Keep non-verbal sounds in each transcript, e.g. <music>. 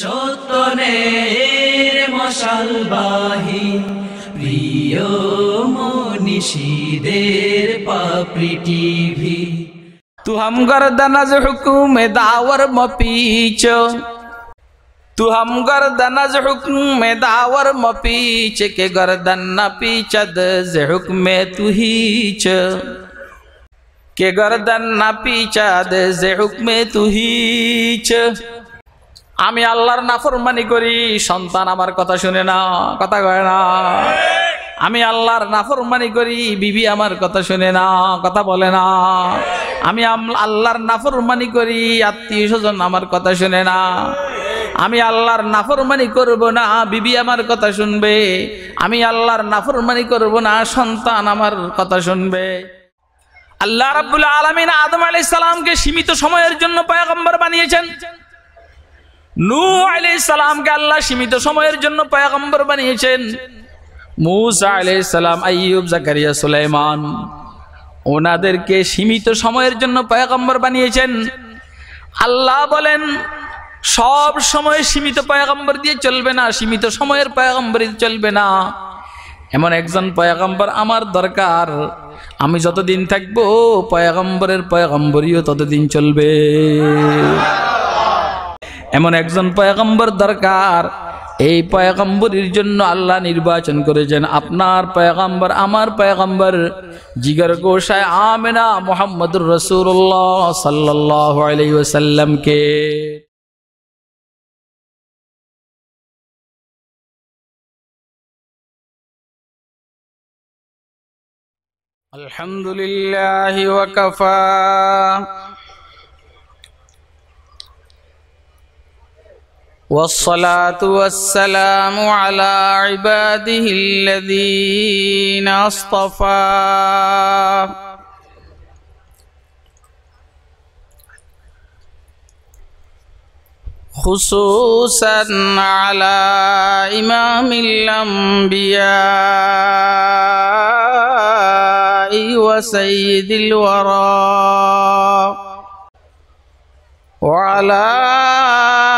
সত্যনের মশালবাহী প্রিয় মনীষীদের পাপড়ি টিভি তু হম গর্দনজ হুকুমে দাওর মপিচ तू हम गर्दन हुक्म में दावर मपीच के गर्दन न पीचद हुक्म तू हीच के गर्दन न पीचद हुक्म तू हीच আমি আল্লাহর নাফরমানি করি সন্তান আমার কথা শুনে না কথা কয় না আমি আল্লাহর নাফরমানি করি বিবি আমার কথা শুনে না কথা বলে না আমি আল্লাহর নাফরমানি করি আত্মীয় স্বজন আমার কথা শুনে না আমি আল্লাহর নাফরমানি করব না বিবি আমার কথা শুনবে আমি আল্লাহর নাফরমানি করব না সন্তান আমার কথা শুনবে আল্লাহ রাবুল আলমিন আদম আলাইসালামকে সীমিত সময়ের জন্য পয়গম্বর বানিয়েছেন নু আল্লাহ সীমিত সময়ের জন্য বানিয়েছেন ওনাদেরকে সীমিত সময়ের জন্য পয়গম্বর বানিয়েছেন আল্লাহ বলেন সব সময় সীমিত পয়গম্বর দিয়ে চলবে না সীমিত সময়ের পয়গম্বর দিয়ে চলবে না এমন একজন পয়গম্বর আমার দরকার আমি যতদিন থাকবো পয়াকম্বরের পয়াকম্বরীও ততদিন চলবে এমন একজন পয়গম্বর দরকার এই পয়গম্বরীর জন্য আল্লাহ নির্বাচন করেছেন আপনার পয়গম্বর আমার পয়গম্বর জিগর গোসায় আমেনা মোহাম্মদুর রসুল্লাহ সাল্লাহ আলাইসাল্লামকে والصلاة والسلام على عباده الذين اصطفى خصوصا على إمام الأنبياء وسيد الورى وعلى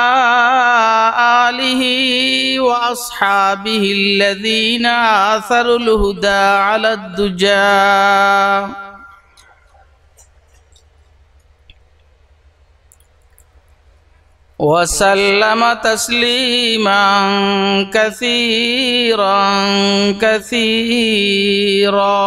آله وأصحابه الذين آثروا الهدى على الدجى وسلم تسليما كثيرا كثيرا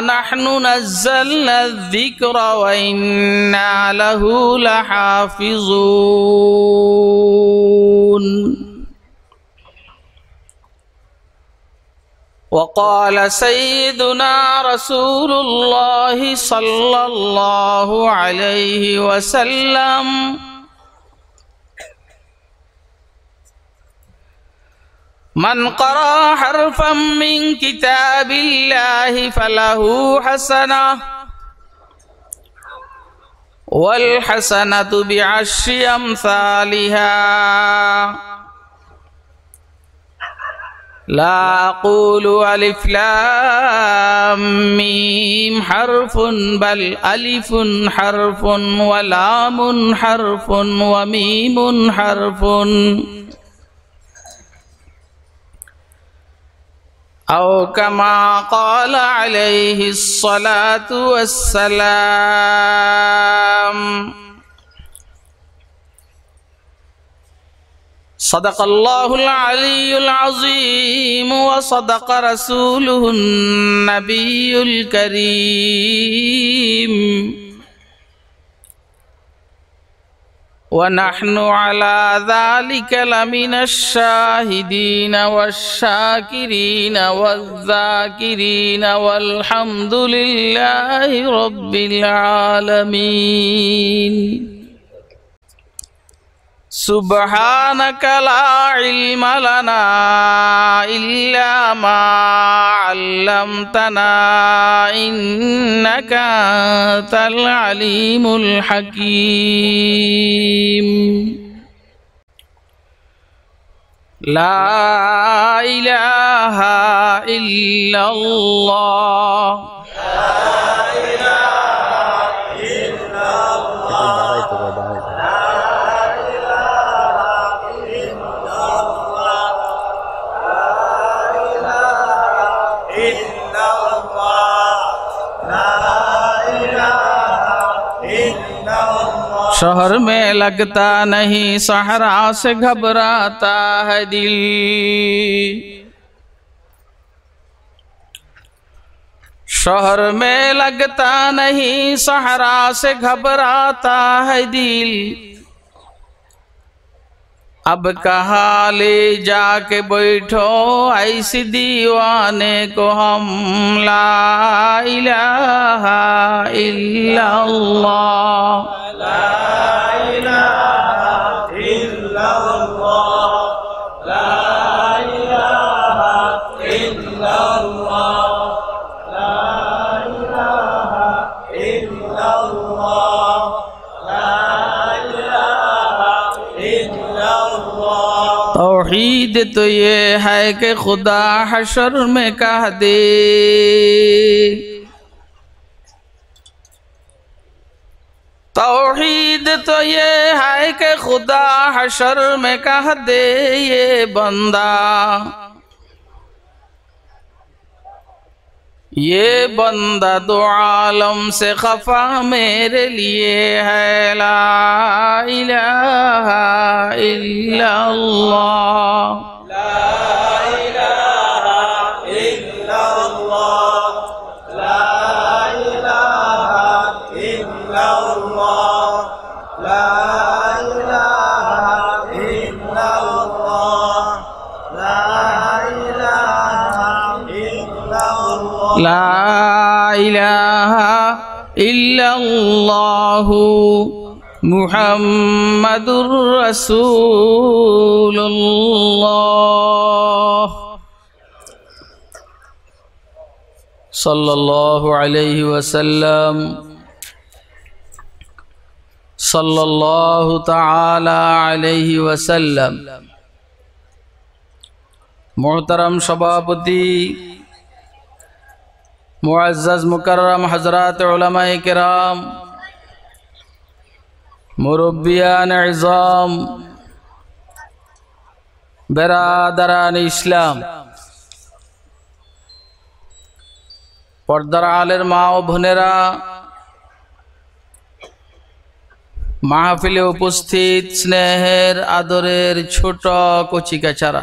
نحن نزلنا الذكر وإنا له لحافظون وقال سيدنا رسول الله صلى الله عليه وسلم من قرأ حرفا من كتاب الله فله حسنة والحسنة بعشر أمثالها لا أقول ألف لام ميم حرف بل ألف حرف ولام حرف وميم حرف أو كما قال عليه الصلاة والسلام صدق الله العلي العظيم وصدق رسوله النبي الكريم ونحن على ذلك لمن الشاهدين والشاكرين والذاكرين والحمد لله رب العالمين سبحانك لا علم لنا إلا ما علمتنا إنك أنت العليم الحكيم لا إله إلا الله شہر میں لگتا نہیں سہرا سے گھبراتا ہے دل شہر میں لگتا نہیں سہرا سے گھبراتا ہے دل اب کہا لے جا کے بیٹھو ایسی دیوانے کو ہم لا الہ الا اللہ لا الہ الا اللہ امید تو یہ ہے کہ خدا حشر میں کہہ دے توحید تو یہ ہے کہ خدا حشر میں کہہ دے یہ بندہ یہ بندہ دو عالم سے خفا میرے لیے ہے لا الہ الا اللہ لا الہ الا اللہ لا إله إلا الله محمد رسول الله صلى الله عليه وسلم صلى الله تعالى عليه وسلم محترم الدين মুআজ্জাজ মুকাররম হযরত উলামায়ে কেরাম মুরব্বিয়ান ইজম বেরাদারান ইসলাম পর্দার আলের মা ও বোনেরা মাহফিলে উপস্থিত স্নেহের আদরের ছোট কচিকাচারা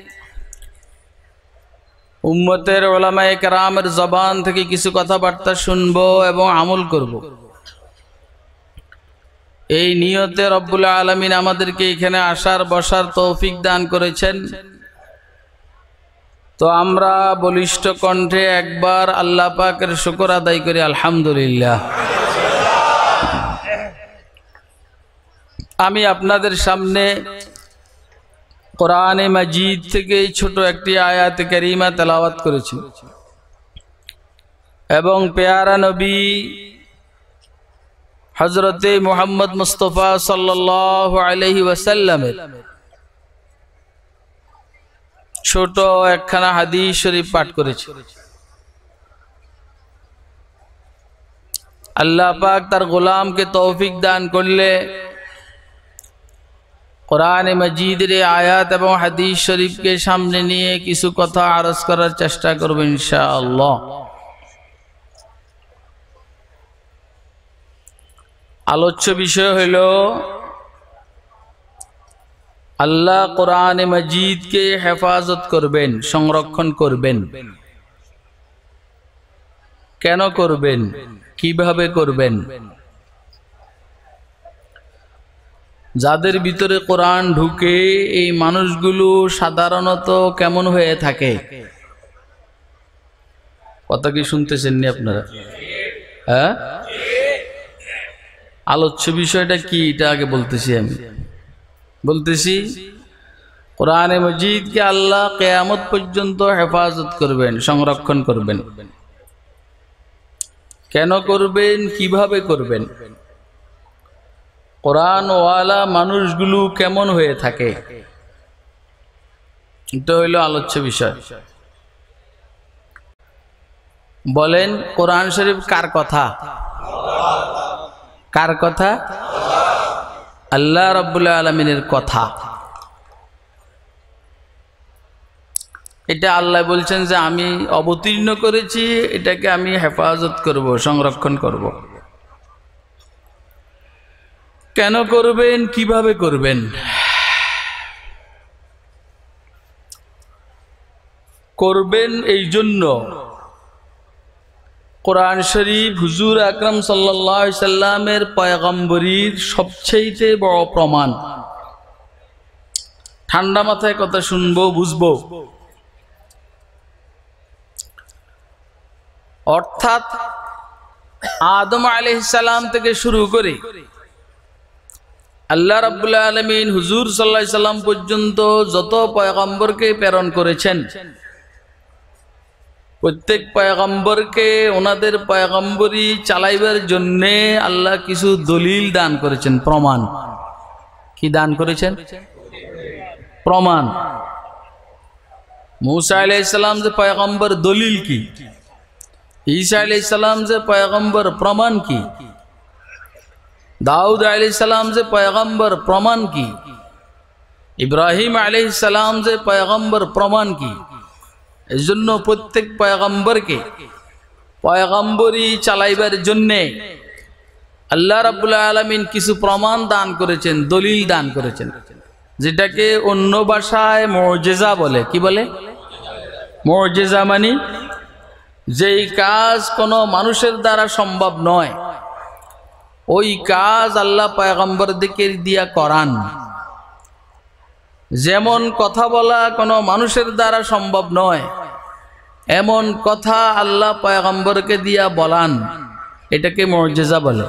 উম্মতের ওলামায় কেরামের জবান থেকে কিছু কথাবার্তা শুনব এবং আমল করব। এই নিয়তে রব্বুল আলমিন আমাদেরকে এখানে আসার বসার তৌফিক দান করেছেন তো আমরা বলিষ্ঠ কণ্ঠে একবার আল্লাহ পাকের শুকর আদায় করি আলহামদুলিল্লাহ আমি আপনাদের সামনে কোরআনে মজিদ থেকে ছোট একটি আয়াত করিমা তেলাওয়াত করেছে এবং পেয়ারা নবী হজরতে মোহাম্মদ মুস্তফা সাল্লাহ আলহি ওয়াসাল্লামের ছোট একখানা হাদিস শরীফ পাঠ করেছে আল্লাহ পাক তার গোলামকে তৌফিক দান করলে কোরআনে মজিদের আয়াত এবং হাদিস শরীফকে সামনে নিয়ে কিছু কথা আরজ করার চেষ্টা করব ইনশাআল্লাহ আলোচ্য বিষয় হইল আল্লাহ কোরআনে মজিদকে হেফাজত করবেন সংরক্ষণ করবেন কেন করবেন কিভাবে করবেন যাদের ভিতরে কোরআন ঢুকে এই মানুষগুলো সাধারণত কেমন হয়ে থাকে কথা কি শুনতেছেন নি আপনারা হ্যাঁ আলোচ্য বিষয়টা কি এটা আগে বলতেছি আমি বলতেছি কোরআনে মজিদকে আল্লাহ কেয়ামত পর্যন্ত হেফাজত করবেন সংরক্ষণ করবেন কেন করবেন কিভাবে করবেন কোরআনওয়ালা মানুষগুলো কেমন হয়ে থাকে এটা হইল আলোচ্য বিষয় বলেন কোরআন শরীফ কার কথা কার কথা আল্লাহ রব্বুল্লা আলমিনের কথা এটা আল্লাহ বলছেন যে আমি অবতীর্ণ করেছি এটাকে আমি হেফাজত করব সংরক্ষণ করব। কেন করবেন কিভাবে করবেন করবেন এই জন্য কোরআন শরীফ হুজুর আকরম সাল্লামের পয়গম্বরীর সবচেয়ে বড় প্রমাণ ঠান্ডা মাথায় কথা শুনবো বুঝবো অর্থাৎ আদম আলি সালাম থেকে শুরু করে আল্লাহ রাবুল্লাহ আলমিন হুজুর সাল্লা সাল্লাম পর্যন্ত যত পয়গম্বরকে প্রেরণ করেছেন প্রত্যেক পয়গম্বরকে ওনাদের পয়গম্বরী চালাইবার জন্যে আল্লাহ কিছু দলিল দান করেছেন প্রমাণ কি দান করেছেন প্রমাণ মৌসা আলাহ যে পয়গম্বর দলিল কি ঈসা আলাহ যে পয়গম্বর প্রমাণ কি দাউদ আলি সালাম যে পয়গম্বর প্রমাণ কি ইব্রাহিম আলি সালাম যে পয়গম্বর প্রমাণ কি এই জন্য প্রত্যেক পয়গম্বরকে পয়গম্বরই চালাইবার জন্যে আল্লাহ রাবুল্লাহ আলমিন কিছু প্রমাণ দান করেছেন দলিল দান করেছেন যেটাকে অন্য ভাষায় মর্জেজা বলে কি বলে মর্জেজা মানে যেই কাজ কোনো মানুষের দ্বারা সম্ভব নয় ওই কাজ আল্লাহ পায়গম্বরদিকে দিয়া করান যেমন কথা বলা কোনো মানুষের দ্বারা সম্ভব নয় এমন কথা আল্লাহ পায়গম্বরকে দিয়া বলান এটাকে মর্যাদা বলে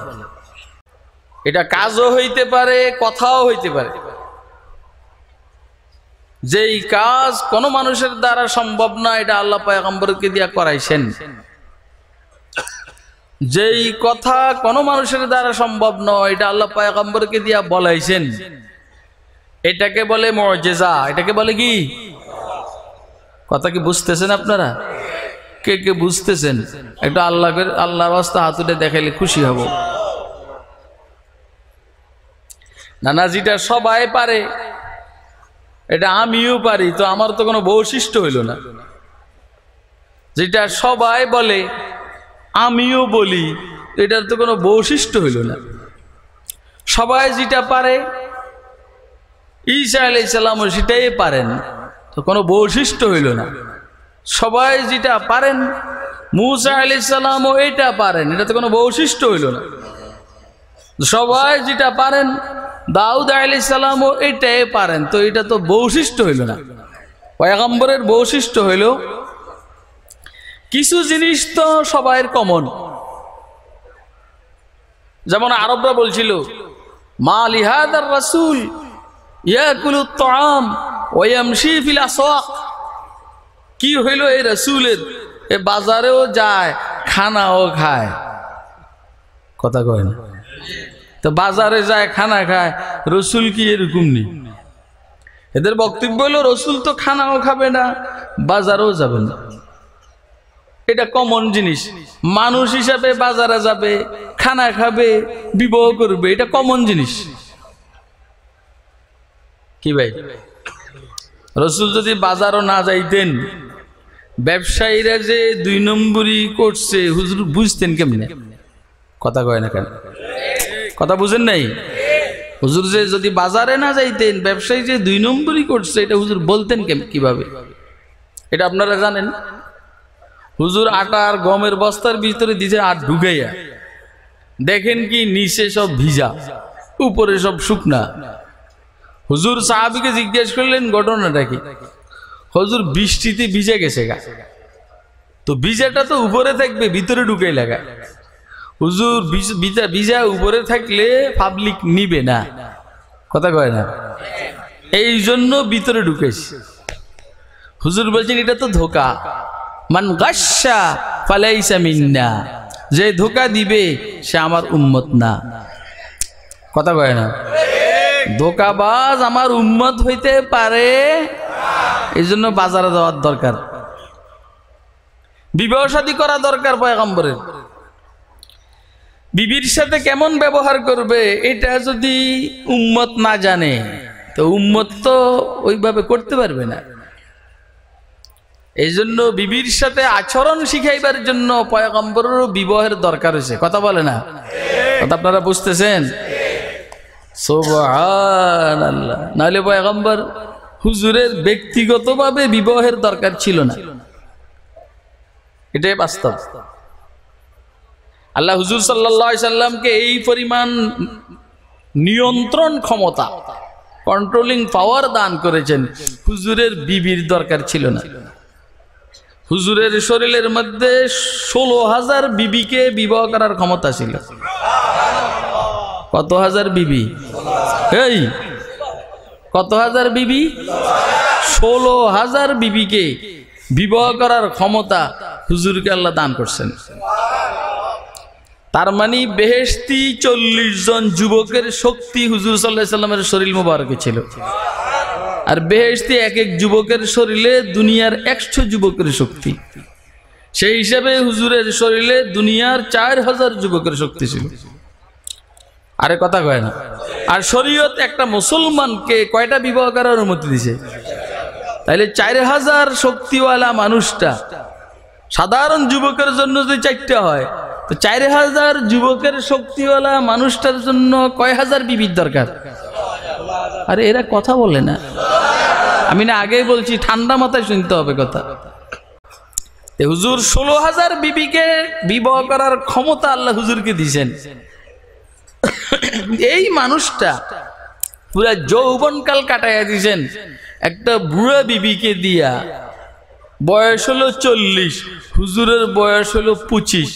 এটা কাজও হইতে পারে কথাও হইতে পারে যেই কাজ কোনো মানুষের দ্বারা সম্ভব না এটা আল্লাহ পায়গম্বরকে দিয়া করাইছেন যেই কথা কোন মানুষের দ্বারা সম্ভব নয় এটা আল্লাহ পায়গম্বরকে দিয়া বলাইছেন এটাকে বলে মর্যাদা এটাকে বলে কি কথা কি বুঝতেছেন আপনারা কে কে বুঝতেছেন একটা আল্লাহ আল্লাহ রাস্তা হাতুটে দেখাইলে খুশি হব যেটা সবাই পারে এটা আমিও পারি তো আমার তো কোনো বৈশিষ্ট্য হইল না যেটা সবাই বলে আমিও বলি এটার তো কোনো বৈশিষ্ট্য হইল না সবাই যেটা পারে ঈসা আলাইসাল্লামও সেটাই পারেন তো কোনো বৈশিষ্ট্য হইল না সবাই যেটা পারেন মুসা আলাইসাল্লামও এটা পারেন এটা তো কোনো বৈশিষ্ট্য হইল না সবাই যেটা পারেন দাউদ আলাইসাল্লামও এটাই পারেন তো এটা তো বৈশিষ্ট্য হইল না পয়গম্বরের বৈশিষ্ট্য হইল কিছু জিনিস তো সবাই কমন যেমন আরবরা বলছিল মা লিহাদার রাসুল তাম কি হইল এই রসুলের এ বাজারেও যায় খানাও খায় কথা কয় না তো বাজারে যায় খানা খায় রসুল কি এরকম নেই এদের বক্তব্য হলো রসুল তো খানাও খাবে না বাজারও যাবে না এটা কমন জিনিস মানুষ হিসাবে বাজারে যাবে খানা খাবে বিবাহ করবে এটা কমন জিনিস কি ভাই রসুল যদি বাজারও না যাইতেন ব্যবসায়ীরা যে দুই নম্বরই করছে হুজুর বুঝতেন কেমনে কথা কয় না কেন কথা বুঝেন নাই হুজুর যে যদি বাজারে না যাইতেন ব্যবসায়ী যে দুই নম্বরই করছে এটা হুজুর বলতেন কেমন কিভাবে এটা আপনারা জানেন হুজুর আটা আর গমের বস্তার ভিতরে দিছে আর ঢুকাইয়া দেখেন কি নিচে সব ভিজা উপরে সব শুকনা হুজুর সাহাবিকে জিজ্ঞেস করলেন ঘটনাটা কি হজুর বৃষ্টিতে ভিজে গেছে গা তো ভিজাটা তো উপরে থাকবে ভিতরে ঢুকাই লাগা হুজুর ভিজা ভিজা উপরে থাকলে পাবলিক নিবে না কথা কয় না এই জন্য ভিতরে ঢুকেছি হুজুর বলছেন এটা তো ধোকা মান গাসা ফালাইসা মিন্না যে ধোকা দিবে সে আমার উম্মত না কথা কয় না ধোকাবাজ আমার উম্মত হইতে পারে এই জন্য বাজারে যাওয়ার দরকার বিবাহ করা দরকার পয়গম্বরের বিবির সাথে কেমন ব্যবহার করবে এটা যদি উম্মত না জানে তো উম্মত তো ওইভাবে করতে পারবে না এই জন্য বিবির সাথে আচরণ শিখাইবার জন্য পয়গম্বরেরও বিবাহের দরকার হয়েছে কথা বলে না কথা আপনারা বুঝতেছেন নাহলে পয়গম্বর হুজুরের ব্যক্তিগতভাবে বিবাহের দরকার ছিল না এটাই বাস্তব আল্লাহ হুজুর সাল্লা এই পরিমাণ নিয়ন্ত্রণ ক্ষমতা কন্ট্রোলিং পাওয়ার দান করেছেন হুজুরের বিবির দরকার ছিল না হুজুরের শরীরের মধ্যে ষোলো হাজার বিবিকে বিবাহ করার ক্ষমতা ছিল কত হাজার বিবি এই কত হাজার বিবি ষোলো হাজার বিবিকে বিবাহ করার ক্ষমতা হুজুরকে আল্লাহ দান করছেন তার মানে বেহেস্তি চল্লিশ জন যুবকের শক্তি হুজুর সাল্লাহ সাল্লামের শরীর মুবারকে ছিল আর বেহেস্তি এক এক যুবকের শরীরে দুনিয়ার একশো যুবকের শক্তি সেই হিসাবে হুজুরের শরীরে দুনিয়ার চার হাজার যুবকের শক্তি ছিল আরে কথা কয় না আর শরীয়ত একটা মুসলমানকে কয়টা বিবাহ করার অনুমতি দিছে তাইলে চার হাজার শক্তিওয়ালা মানুষটা সাধারণ যুবকের জন্য যদি চারটা হয় তো চার হাজার যুবকের শক্তিওয়ালা মানুষটার জন্য কয় হাজার বিবির দরকার আরে এরা কথা বলে না আমি না আগেই বলছি ঠান্ডা মাথায় শুনতে হবে কথা হুজুর ষোলো হাজার বিবিকে বিবাহ করার ক্ষমতা আল্লাহ হুজুরকে দিয়েছেন এই মানুষটা পুরা যৌবন কাল কাটাইয়া দিয়েছেন একটা বুড়া বিবিকে দিয়া বয়স হলো চল্লিশ হুজুরের বয়স হলো পঁচিশ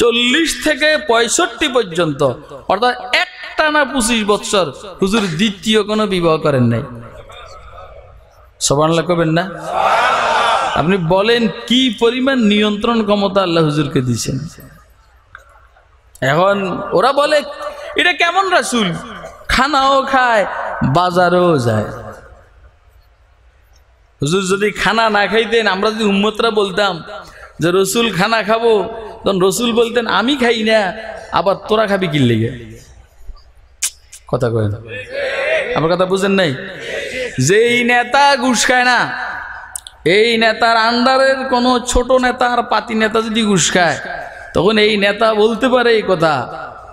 চল্লিশ থেকে পঁয়ষট্টি পর্যন্ত অর্থাৎ টানা পঁচিশ বৎসর হুজুর দ্বিতীয় কোনো বিবাহ করেন নাই সবান করবেন না আপনি বলেন কি পরিমাণ নিয়ন্ত্রণ ক্ষমতা আল্লাহ হুজুরকে দিয়েছেন এখন ওরা বলে এটা কেমন রাসুল খানাও খায় বাজারও যায় হুজুর যদি খানা না খাইতেন আমরা যদি উম্মতরা বলতাম যে রসুল খানা খাবো তখন রসুল বলতেন আমি খাই না আবার তোরা খাবি কিনলে কথা কয় না আমার কথা বুঝেন নাই যেই নেতা ঘুষ খায় না এই নেতার আন্ডারের কোনো ছোট নেতা আর পাতি নেতা যদি ঘুষ খায় তখন এই নেতা বলতে পারে এই কথা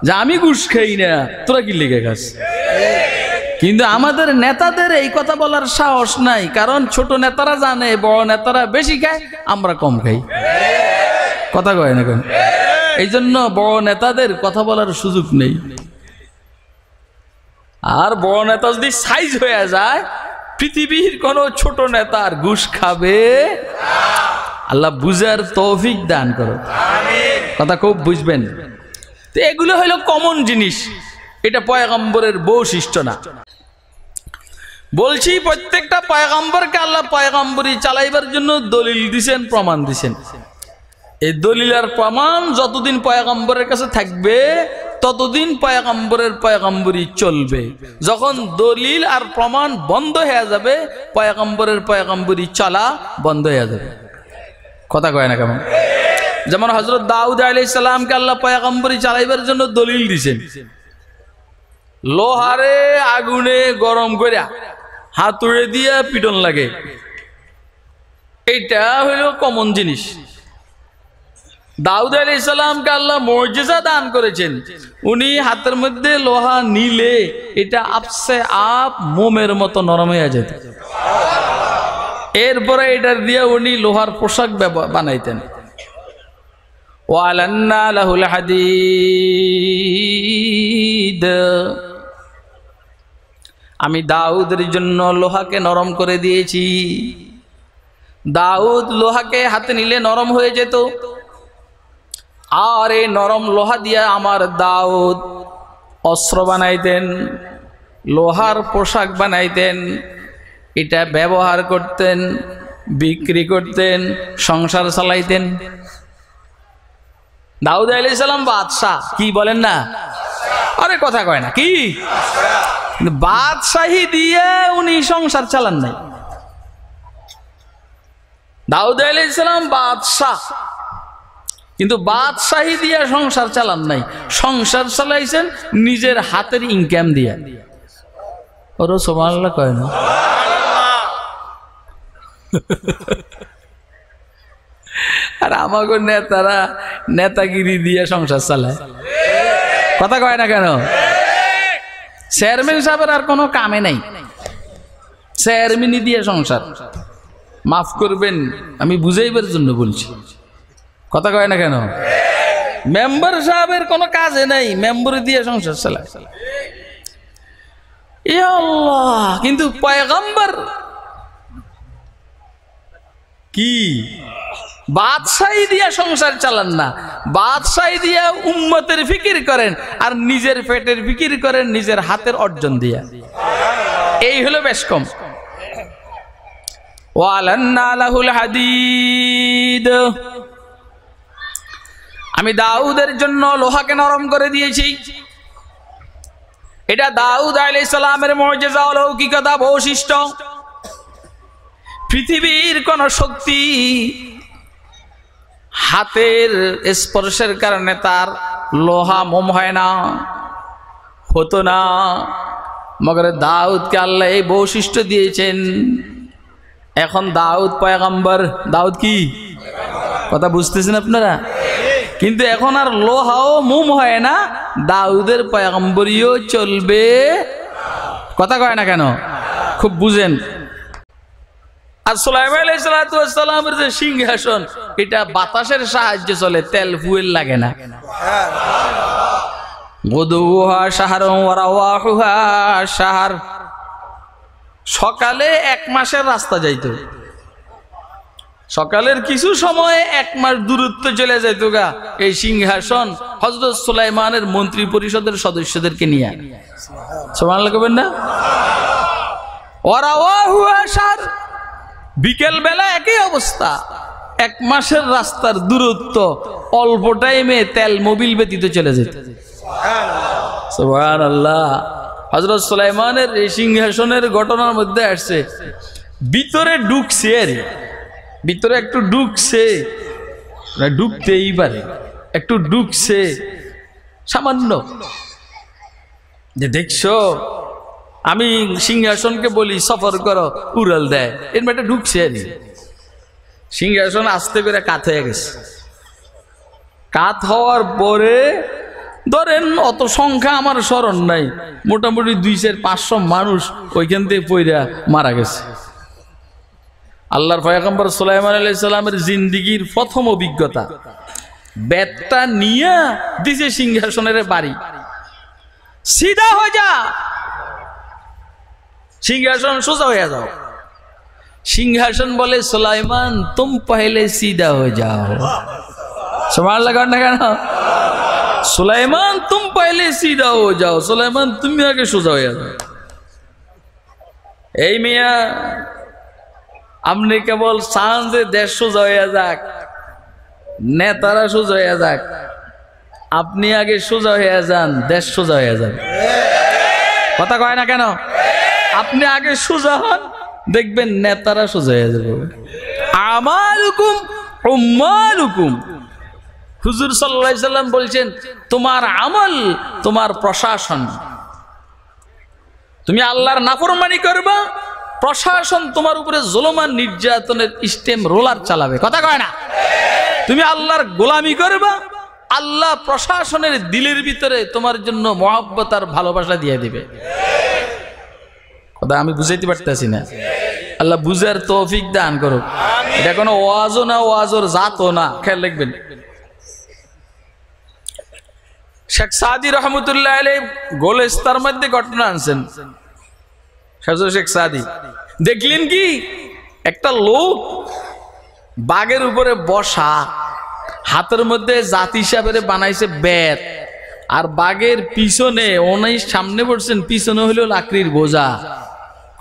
যে আমি ঘুষ খাই না তোরা কি লেগে গাছ কিন্তু আমাদের নেতাদের এই কথা বলার সাহস নাই কারণ ছোট নেতারা জানে বড় নেতারা বেশি খায় আমরা কম খাই কথা কয় না কেন এই জন্য বড় নেতাদের কথা বলার সুযোগ নেই আর বড় নেতা যদি সাইজ হয়ে যায় পৃথিবীর কোনো ছোট নেতার ঘুষ খাবে আল্লাহ বুঝার তৌফিক দান করো কথা খুব বুঝবেন তো এগুলো হলো কমন জিনিস এটা পয়গম্বরের বৈশিষ্ট্য না বলছি প্রত্যেকটা পয়গম্বরকে আল্লাহ পয়গম্বরী চালাইবার জন্য দলিল দিছেন প্রমাণ দিছেন এই দলিল আর প্রমাণ যতদিন পয়গম্বরের কাছে থাকবে ততদিন পয়াগম্বরের পয়গম্বরি চলবে যখন দলিল আর প্রমাণ বন্ধ হয়ে যাবে পয়াগম্বরের পয়াগম্বরি চলা বন্ধ হয়ে যাবে কথা কয় না কেমন যেমন হজরত দাউদ আলাইসালামকে আল্লাহ পয়াগম্বরি চালাইবার জন্য দলিল দিছেন লোহারে আগুনে গরম করিয়া হাতুড়ে দিয়া পিটন লাগে এইটা হইল কমন জিনিস দাউদ আলী ইসলামকে আল্লাহ মর্যাদা দান করেছেন উনি হাতের মধ্যে লোহা নিলে এটা আপসে আপ মোমের মতো নরম হয়ে যেত এরপরে এটা দিয়ে উনি লোহার পোশাক বানাইতেন লাহুল আমি দাউদের জন্য লোহাকে নরম করে দিয়েছি দাউদ লোহাকে হাতে নিলে নরম হয়ে যেত আর এই নরম লোহা দিয়া আমার দাউদ অস্ত্র বানাইতেন লোহার পোশাক বানাইতেন এটা ব্যবহার করতেন বিক্রি করতেন সংসার চালাইতেন দাউদ আলি বাদশাহ কি বলেন না আরে কথা কয় না কি বাদশাহী দিয়ে উনি সংসার চালান নাই দাউদ আলি বাদশাহ কিন্তু বাদশাহী দিয়া সংসার চালান নাই সংসার চালাইছেন নিজের হাতের ইনকাম দিয়া ওরও সোমাল্লা কয় না আর আমাকে নেতারা নেতাগিরি দিয়ে সংসার চালায় কথা কয় না কেন চেয়ারম্যান সাহেবের আর কোনো কামে নাই চেয়ারম্যানই দিয়ে সংসার মাফ করবেন আমি বুঝাইবার জন্য বলছি কথা কয় না কেন মেম্বার সাহেবের কোনো কাজে নাই মেম্বার দিয়ে সংসার চালায় কিন্তু পয়গম্বর কি বাদশাহী দিয়া সংসার চালান না বাদশাহী দিয়া উম্মতের ফিকির করেন আর নিজের পেটের ফিকির করেন নিজের হাতের অর্জন দিয়া এই হলো বেশ কম ওয়ালান্না আলাহুল হাদিদ আমি দাউদের জন্য লোহাকে নরম করে দিয়েছি এটা দাউদ আলি সালামের মর্যাদা অলৌকিকতা বৈশিষ্ট্য পৃথিবীর কোন শক্তি হাতের স্পর্শের কারণে তার লোহা মোম হয় না হতো না মগর দাউদকে আল্লাহ এই বৈশিষ্ট্য দিয়েছেন এখন দাউদ পয়গম্বর দাউদ কি কথা বুঝতেছেন আপনারা কিন্তু এখন আর লোহাও মুম হয় না দাউদের পয়গম্বরিও চলবে কথা কয় না কেন খুব বুঝেন আর সোলাইমের যে সিংহাসন এটা বাতাসের সাহায্যে চলে তেল ফুয়েল লাগে না সাহার সকালে এক মাসের রাস্তা যাইতো সকালের কিছু সময়ে এক মাস দূরত্ব চলে যেত গা এই সিংহাসন হজরত সুলাইমানের মন্ত্রী পরিষদের সদস্যদেরকে নিয়ে সোমান লাগবেন না ওরা ও সার বিকেল বেলা একই অবস্থা এক মাসের রাস্তার দূরত্ব অল্প টাইমে তেল মোবিল ব্যতীত চলে যেত সোহান আল্লাহ হজরত সুলাইমানের এই সিংহাসনের ঘটনার মধ্যে আসছে ভিতরে ডুকছে আর ভিতরে একটু ডুকছে ডুকতেই পারে একটু ডুকছে সামান্য যে দেখছো আমি সিংহাসনকে বলি সফর করো উড়াল দেয় এর মেয়েটা ঢুকছে আর সিংহাসন আসতে করে কাত হয়ে গেছে কাত হওয়ার পরে ধরেন অত সংখ্যা আমার স্মরণ নাই মোটামুটি দুই চার পাঁচশো মানুষ ওইখান থেকে পইরা মারা গেছে আল্লাহর ফয়াকম্বর সুলাইমান আল্লাহ সাল্লামের জিন্দিগির প্রথম অভিজ্ঞতা বেতটা নিয়ে দিছে সিংহাসনের বাড়ি সিধা হয়ে যা সিংহাসন সোজা হয়ে যাও সিংহাসন বলে সোলাইমান তুম পাহলে সিধা হয়ে যাও সবার লাগান না কেন সোলাইমান তুম পাহলে সিধা হয়ে যাও সোলাইমান তুমি আগে সোজা হয়ে যাও এই মেয়া আপনি কেবল চান যে দেশ সুজয়া যাক নেতারা সুজয়া যাক আপনি আগে সোজা হয়ে যান দেশ সোজা হয়ে যান কথা কয় না কেন আপনি আগে সোজা হন দেখবেন নেতারা সোজা হয়ে যাবে আমার হুকুম উম্মার হুকুম হুজুর সাল্লাম বলছেন তোমার আমল তোমার প্রশাসন তুমি আল্লাহর নাফরমানি করবা প্রশাসন তোমার উপরে জলমান নির্যাতনের স্টেম রোলার চালাবে কথা কয় না তুমি আল্লাহর গোলামি করবা আল্লাহ প্রশাসনের দিলের ভিতরে তোমার জন্য মহাব্বত আর ভালোবাসা দিয়ে দিবে কথা আমি বুঝাইতে পারতেছি না আল্লাহ বুঝার তৌফিক দান করো এটা কোনো ওয়াজও না ওয়াজোর জাতও না খেয়াল রাখবেন শেখ সাদি রহমতুল্লাহ আলী গোলেস্তার মধ্যে ঘটনা আনছেন শাহজাদ শেখ সাদি দেখলেন কি একটা লোক বাঘের উপরে বসা হাতের মধ্যে জাতি হিসাবে বানাইছে ব্যাত আর বাঘের পিছনে ওনাই সামনে পড়ছেন পিছনে হইল লাকড়ির বোঝা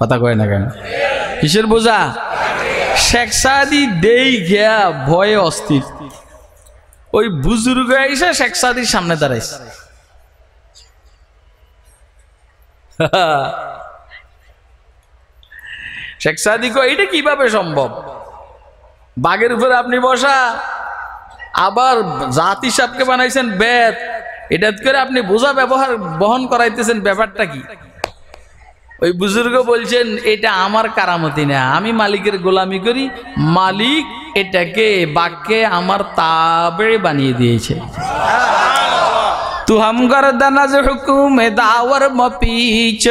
কথা কয় না কেন কিসের বোঝা শেখ সাদি দেই গিয়া ভয়ে অস্থির ওই বুজুর্গ এসে শেখ সাদির সামনে দাঁড়াইছে <laughs> শেখ সাদি কয় এটা কিভাবে সম্ভব বাঘের উপরে আপনি বসা আবার জাতি সাপকে বানাইছেন বেত এটা করে আপনি বোঝা ব্যবহার বহন করাইতেছেন ব্যাপারটা কি ওই বুজুর্গ বলছেন এটা আমার কারামতি না আমি মালিকের গোলামি করি মালিক এটাকে বাক্যে আমার তাবে বানিয়ে দিয়েছে তু হাম গরদানা হুকুমে দাওয়ার মপিচ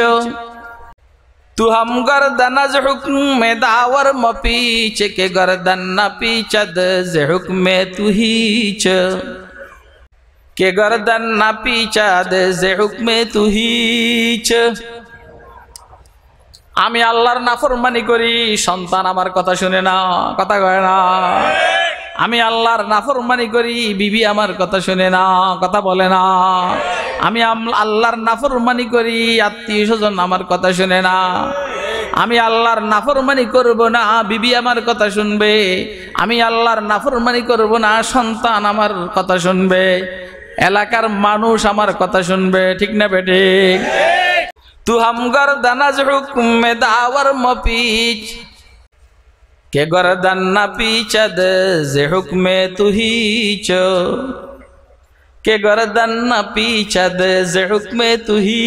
तू हम गर्दन हुक्म दावर म पीछ के गर्दन न पीछद ज हुक्म तू हीच के गर्दन न पीछद ज हुक्म तू हीच আমি আল্লাহর নাফরমানি করি সন্তান আমার কথা শুনে না কথা কয় না আমি আল্লাহর নাফরমানি করি বিবি আমার কথা শুনে না কথা বলে না আমি আল্লাহর নাফরমানি করি আত্মীয় স্বজন আমার কথা শুনে না আমি আল্লাহর নাফরমানি করব না বিবি আমার কথা শুনবে আমি আল্লাহর নাফরমানি করব না সন্তান আমার কথা শুনবে এলাকার মানুষ আমার কথা শুনবে ঠিক না বেটে তু হামগর দানাজ মে দাওয়ার মপিচ কে કે ગરદનના যে হুকমে তুহি চো কে કે ગરદનના પીચદ যে হুকমে তুহি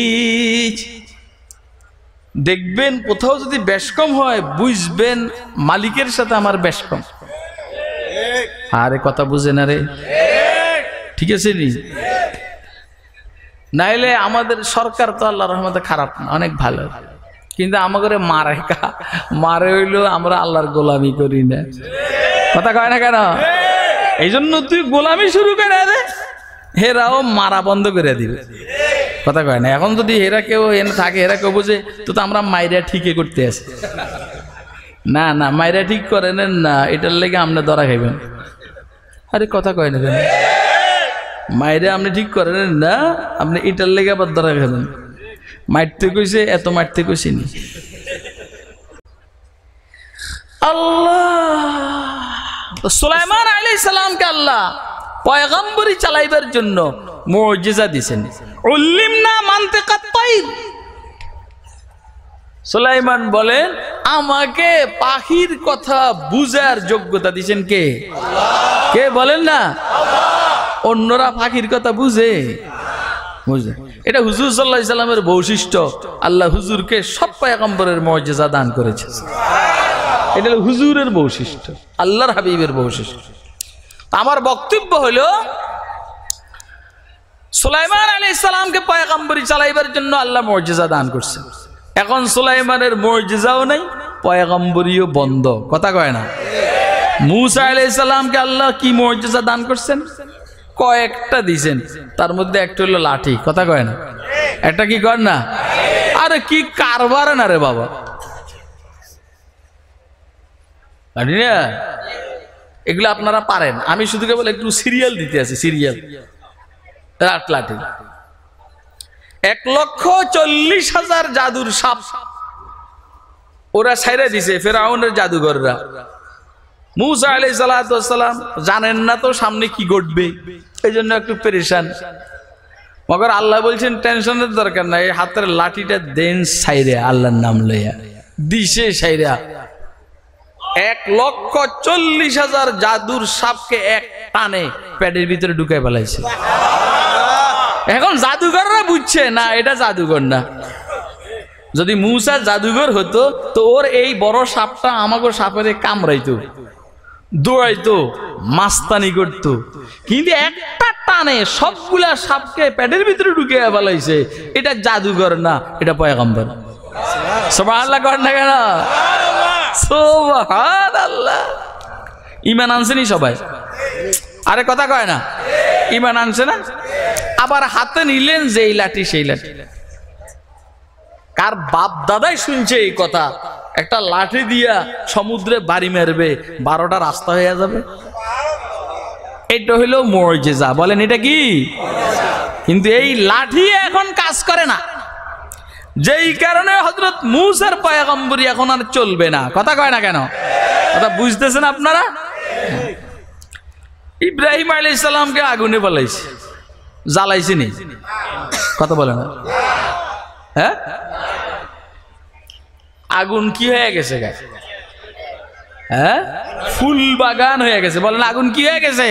দেখবেন কোথাও যদি বেশকম হয় বুঝবেন মালিকের সাথে আমার বেশকম আরে কথা বুঝে না রে ঠিক আছে নি নাইলে আমাদের সরকার তো আল্লাহ রহমতে খারাপ না অনেক ভালো ভালো কিন্তু আমাকে মারে কা মারে হইলেও আমরা আল্লাহর গোলামি করি না কথা কয় না কেন এই জন্য তুই গোলামি শুরু করে দে হেরাও মারা বন্ধ করে দিবে কথা কয় না এখন যদি হেরা কেউ এনে থাকে হেরা কেউ বোঝে তো তো আমরা মাইরা ঠিকই করতে আসি না না মাইরা ঠিক করে নেন না এটার লেগে আপনি দরা খাইবেন আরে কথা কয় না কেন মাইরা আপনি ঠিক করে নেন না আপনি এটার লেগে আবার দরা খাইবেন মারতে কইছে এত মারতে কইছে নি আল্লাহ সুলাইমান সালাম কে আল্লাহ পয়গম্বরি চালাইবার জন্য মুজিজা দিছেন উল্লিম না মানতে কাত্তাইর সুলাইমান বলেন আমাকে পাখির কথা বুঝার যোগ্যতা দিছেন কে কে বলেন না অন্যরা পাখির কথা বুঝে বুঝে এটা হুজুর সাল্লাহ ইসলামের বৈশিষ্ট্য আল্লাহ হুজুরকে সব পায়গম্বরের মর্যাদা দান করেছে এটা হলো হুজুরের বৈশিষ্ট্য আল্লাহর হাবিবের বৈশিষ্ট্য আমার বক্তব্য হলো সুলাইমান আলী ইসলামকে পয়গাম্বরি চালাইবার জন্য আল্লাহ মর্যাদা দান করছে এখন সুলাইমানের মর্যাদাও নেই পয়গাম্বরিও বন্ধ কথা কয় না মুসা আলাই ইসলামকে আল্লাহ কি মর্যাদা দান করছেন কয়েকটা দিছেন তার মধ্যে একটা হলো লাঠি কথা কয় না একটা কি কর না আরে কি কারবার না রে বাবা এগুলো আপনারা পারেন আমি শুধু কেবল একটু সিরিয়াল দিতে আছি সিরিয়াল রাট লাঠি এক লক্ষ চল্লিশ হাজার জাদুর সাপ ওরা সাইরা দিছে আউনের জাদুঘররা মুসা আলি সালাম জানেন না তো সামনে কি ঘটবে এই জন্য একটু পেরেশান মগর আল্লাহ বলছেন টেনশনের দরকার নাই হাতের লাঠিটা দেন সাইরে আল্লাহর নাম লইয়া দিশে সাইরা এক লক্ষ চল্লিশ হাজার জাদুর সাপকে এক টানে প্যাডের ভিতরে ঢুকে ফেলাইছে এখন জাদুঘররা বুঝছে না এটা জাদুঘর না যদি মুসা জাদুঘর হতো তো ওর এই বড় সাপটা আমাকে সাপের কামড়াইতো দৌড়াইতো মাস্তানি করত কিন্তু একটা টানে সবগুলা সাপকে প্যাটের ভিতরে ঢুকে ফেলাইছে এটা জাদুঘর না এটা পয়গম্বর সবার আল্লাহ কর না কেন আল্লাহ ইমান আনছেনি সবাই আরে কথা কয় না ইমান আনছে না আবার হাতে নিলেন যে এই লাঠি সেই লাঠি কার বাপ দাদাই শুনছে এই কথা একটা লাঠি দিয়া সমুদ্রে বাড়ি মারবে বারোটা রাস্তা হয়ে যাবে এটা হইল মর্যাদা বলেন এটা কি কিন্তু এই লাঠি এখন কাজ করে না যেই কারণে হজরত মুসার পায়াগম্বরি এখন আর চলবে না কথা কয় না কেন কথা বুঝতেছেন আপনারা ইব্রাহিম আলী ইসলামকে আগুনে বলাইছে নি কথা বলে না হ্যাঁ আগুন কি হয়ে গেছে হ্যাঁ ফুল বাগান হয়ে গেছে বলেন আগুন কি হয়ে গেছে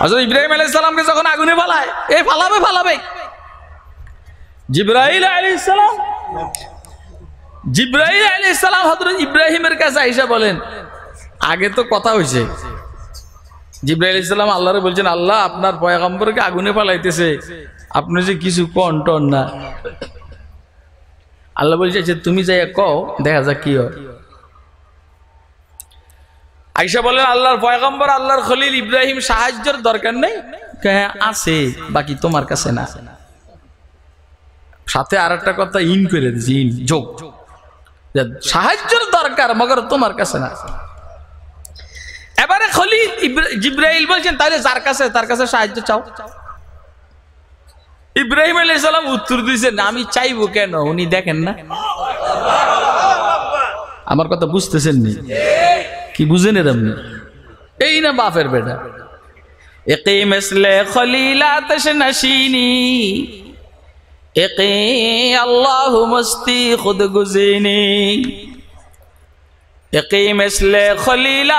হজরত ইব্রাহিম আলাইসালামকে যখন আগুনে ফালায় এ ফালাবে ফালাবে জিব্রাহিল আলাইসালাম জিব্রাহিল আলাইসালাম হজরত ইব্রাহিমের কাছে আইসা বলেন আগে তো কথা হয়েছে জিব্রাহিল ইসলাম আল্লাহরে বলছেন আল্লাহ আপনার পয়গাম্বরকে আগুনে ফালাইতেছে আপনি যে কিছু কন টন না আল্লাহ বলছে যে তুমি যাই কও দেখা যাক কি হয় আইসা বলেন আল্লাহর পয়গম্বর আল্লাহর খলিল ইব্রাহিম সাহায্যের দরকার নেই আছে বাকি তোমার কাছে না সাথে আর একটা কথা ইন করে দিচ্ছি ইন যোগ সাহায্যের দরকার মগর তোমার কাছে না এবারে খলি ইব্রাহিম বলছেন তাহলে যার কাছে তার কাছে সাহায্য চাও ইব্রাহিম আলী সালাম উত্তর না আমি চাইবো কেন উনি দেখেন না আমার কথা বুঝতেছেন নি কি বুঝেন এর আপনি এই না বাপের বেটা একেই মেসলে খলিলা তশনাশিনি একেই আল্লাহ মস্তি একেই খলিলা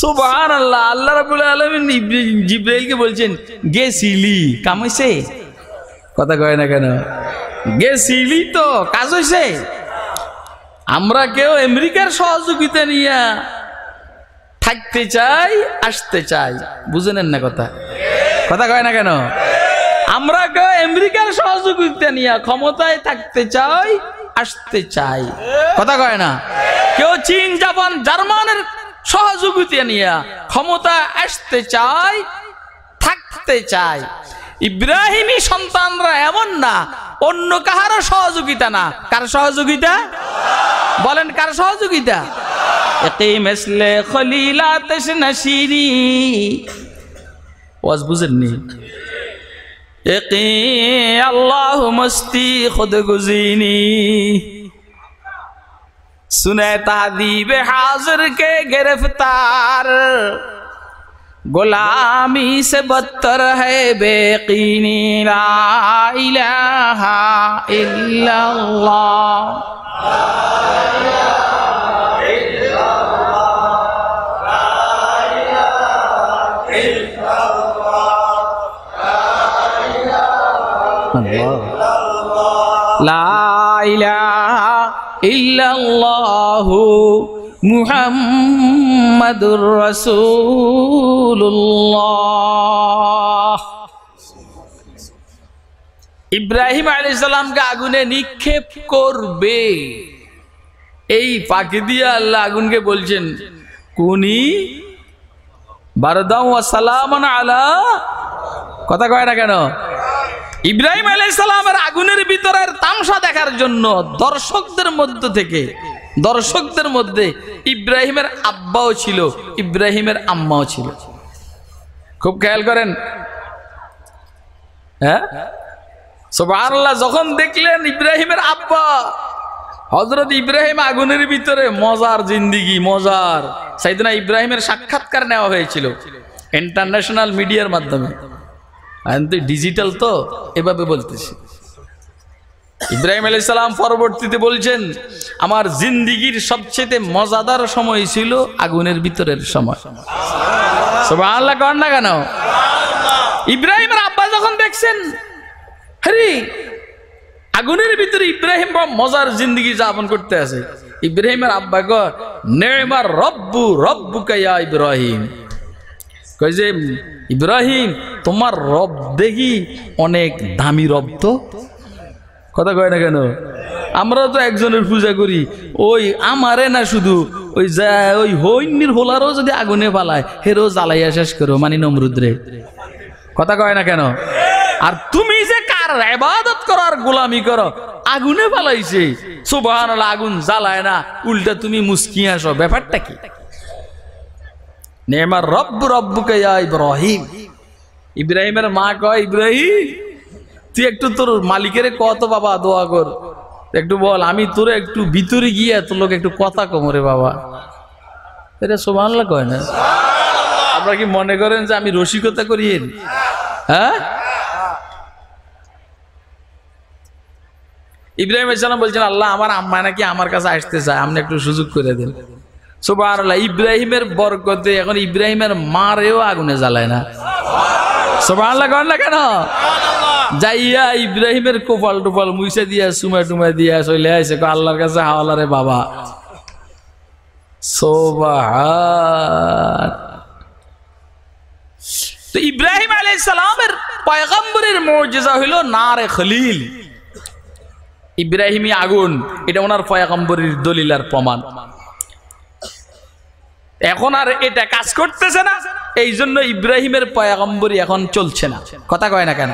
সোবাহান আল্লাহ আল্লাহ রাবুল আলমিন জিব্রাইলকে বলছেন গেছিলি কাম হয়েছে কথা কয় না কেন গেছিলি তো কাজ হয়েছে আমরা কেউ আমেরিকার সহযোগিতা নিয়ে থাকতে চাই আসতে চাই বুঝে নেন না কথা কথা কয় না কেন আমরা কেউ আমেরিকার সহযোগিতা নিয়ে ক্ষমতায় থাকতে চাই আসতে চাই কথা কয় না কেউ চীন জাপান জার্মানের সহযোগিতা নিয়ে ক্ষমতা আসতে চায় থাকতে চায় ইব্রাহিমী সন্তানরা এমন না অন্য কাহারও সহযোগিতা না কার সহযোগিতা বলেন কার সহযোগিতা আল্লাহ মস্তি খুদ গুজিনী سنے تعذیب حاضر کے گرفتار غلامی سے بدتر ہے بے قینی لا الہ الا اللہ لا الہ ইল্লাল্লাহু মুহাম্মাদুর রাসূলুল্লাহ ইব্রাহিম আলী সালামকে আগুনে নিক্ষেপ করবে এই পাখি দিয়ে আল্লাহ আগুনকে বলছেন কুনি বারদাম আলা কথা কয় না কেন ইব্রাহিম আলাইসালামের আগুনের ভিতরের তামসা দেখার জন্য দর্শকদের মধ্য থেকে দর্শকদের মধ্যে ইব্রাহিমের আব্বাও ছিল ইব্রাহিমের আম্মাও ছিল খুব খেয়াল করেন হ্যাঁ আল্লাহ যখন দেখলেন ইব্রাহিমের আব্বা হজরত ইব্রাহিম আগুনের ভিতরে মজার জিন্দিগি মজার সাইদিনা ইব্রাহিমের সাক্ষাৎকার নেওয়া হয়েছিল ইন্টারন্যাশনাল মিডিয়ার মাধ্যমে ডিজিটাল তো এভাবে বলতেছি ইব্রাহিম আলি সালাম পরবর্তীতে বলছেন আমার জিন্দিগির সবচেয়ে মজাদার সময় ছিল আগুনের ভিতরের সময় আল্লাহ কর না কেন ইব্রাহিম আব্বা যখন দেখছেন হ্যারি আগুনের ভিতরে ইব্রাহিম মজার জিন্দিগি যাপন করতে আছে ইব্রাহিমের আব্বা গর নেমার রব্বু রব্বু কাইয়া ইব্রাহিম কই যে ইব্রাহিম তোমার রব দেখি অনেক দামি রব তো কথা কয় না কেন আমরা তো একজনের পূজা করি ওই আমারে না শুধু ওই যা ওই হৈন্যির হোলারও যদি আগুনে পালায় হেরো জ্বালাইয়া শেষ করো মানে নমরুদ্রে কথা কয় না কেন আর তুমি যে কার এবাদত করো আর গোলামি করো আগুনে পালাইছে সুবাহ আগুন জ্বালায় না উল্টা তুমি মুস্কি আসো ব্যাপারটা কি নেমার রব্বু রব্বুকে ইব্রাহিম ইব্রাহিমের মা কয় ইব্রাহিম তুই একটু তোর মালিকের কত বাবা দোয়া কর একটু বল আমি তোরে একটু ভিতরে গিয়ে তোর লোক একটু কথা কমরে বাবা এটা সোমানলা কয় না আপনারা কি মনে করেন যে আমি রসিকতা করি হ্যাঁ ইব্রাহিম ইসলাম বলছেন আল্লাহ আমার আম্মা নাকি আমার কাছে আসতে চায় আপনি একটু সুযোগ করে দেন সুবাহ ইব্রাহিমের বরকতে এখন ইব্রাহিমের মারেও আগুনে জ্বালায় না সুবাহ কর না কেন যাইয়া ইব্রাহিমের কোপাল টোপাল মুইসা দিয়া সুমা টুমা দিয়া চলে আইসে আল্লাহর কাছে হাওলারে বাবা তো ইব্রাহিম আলাই সালামের পয়গম্বরের মর্যাদা হইল নারে খলিল ইব্রাহিমী আগুন এটা ওনার পয়গম্বরের দলিলার প্রমাণ এখন আর এটা কাজ করতেছে না এই জন্য ইব্রাহিমের পয়াগম্বরী এখন চলছে না কথা কয় না কেন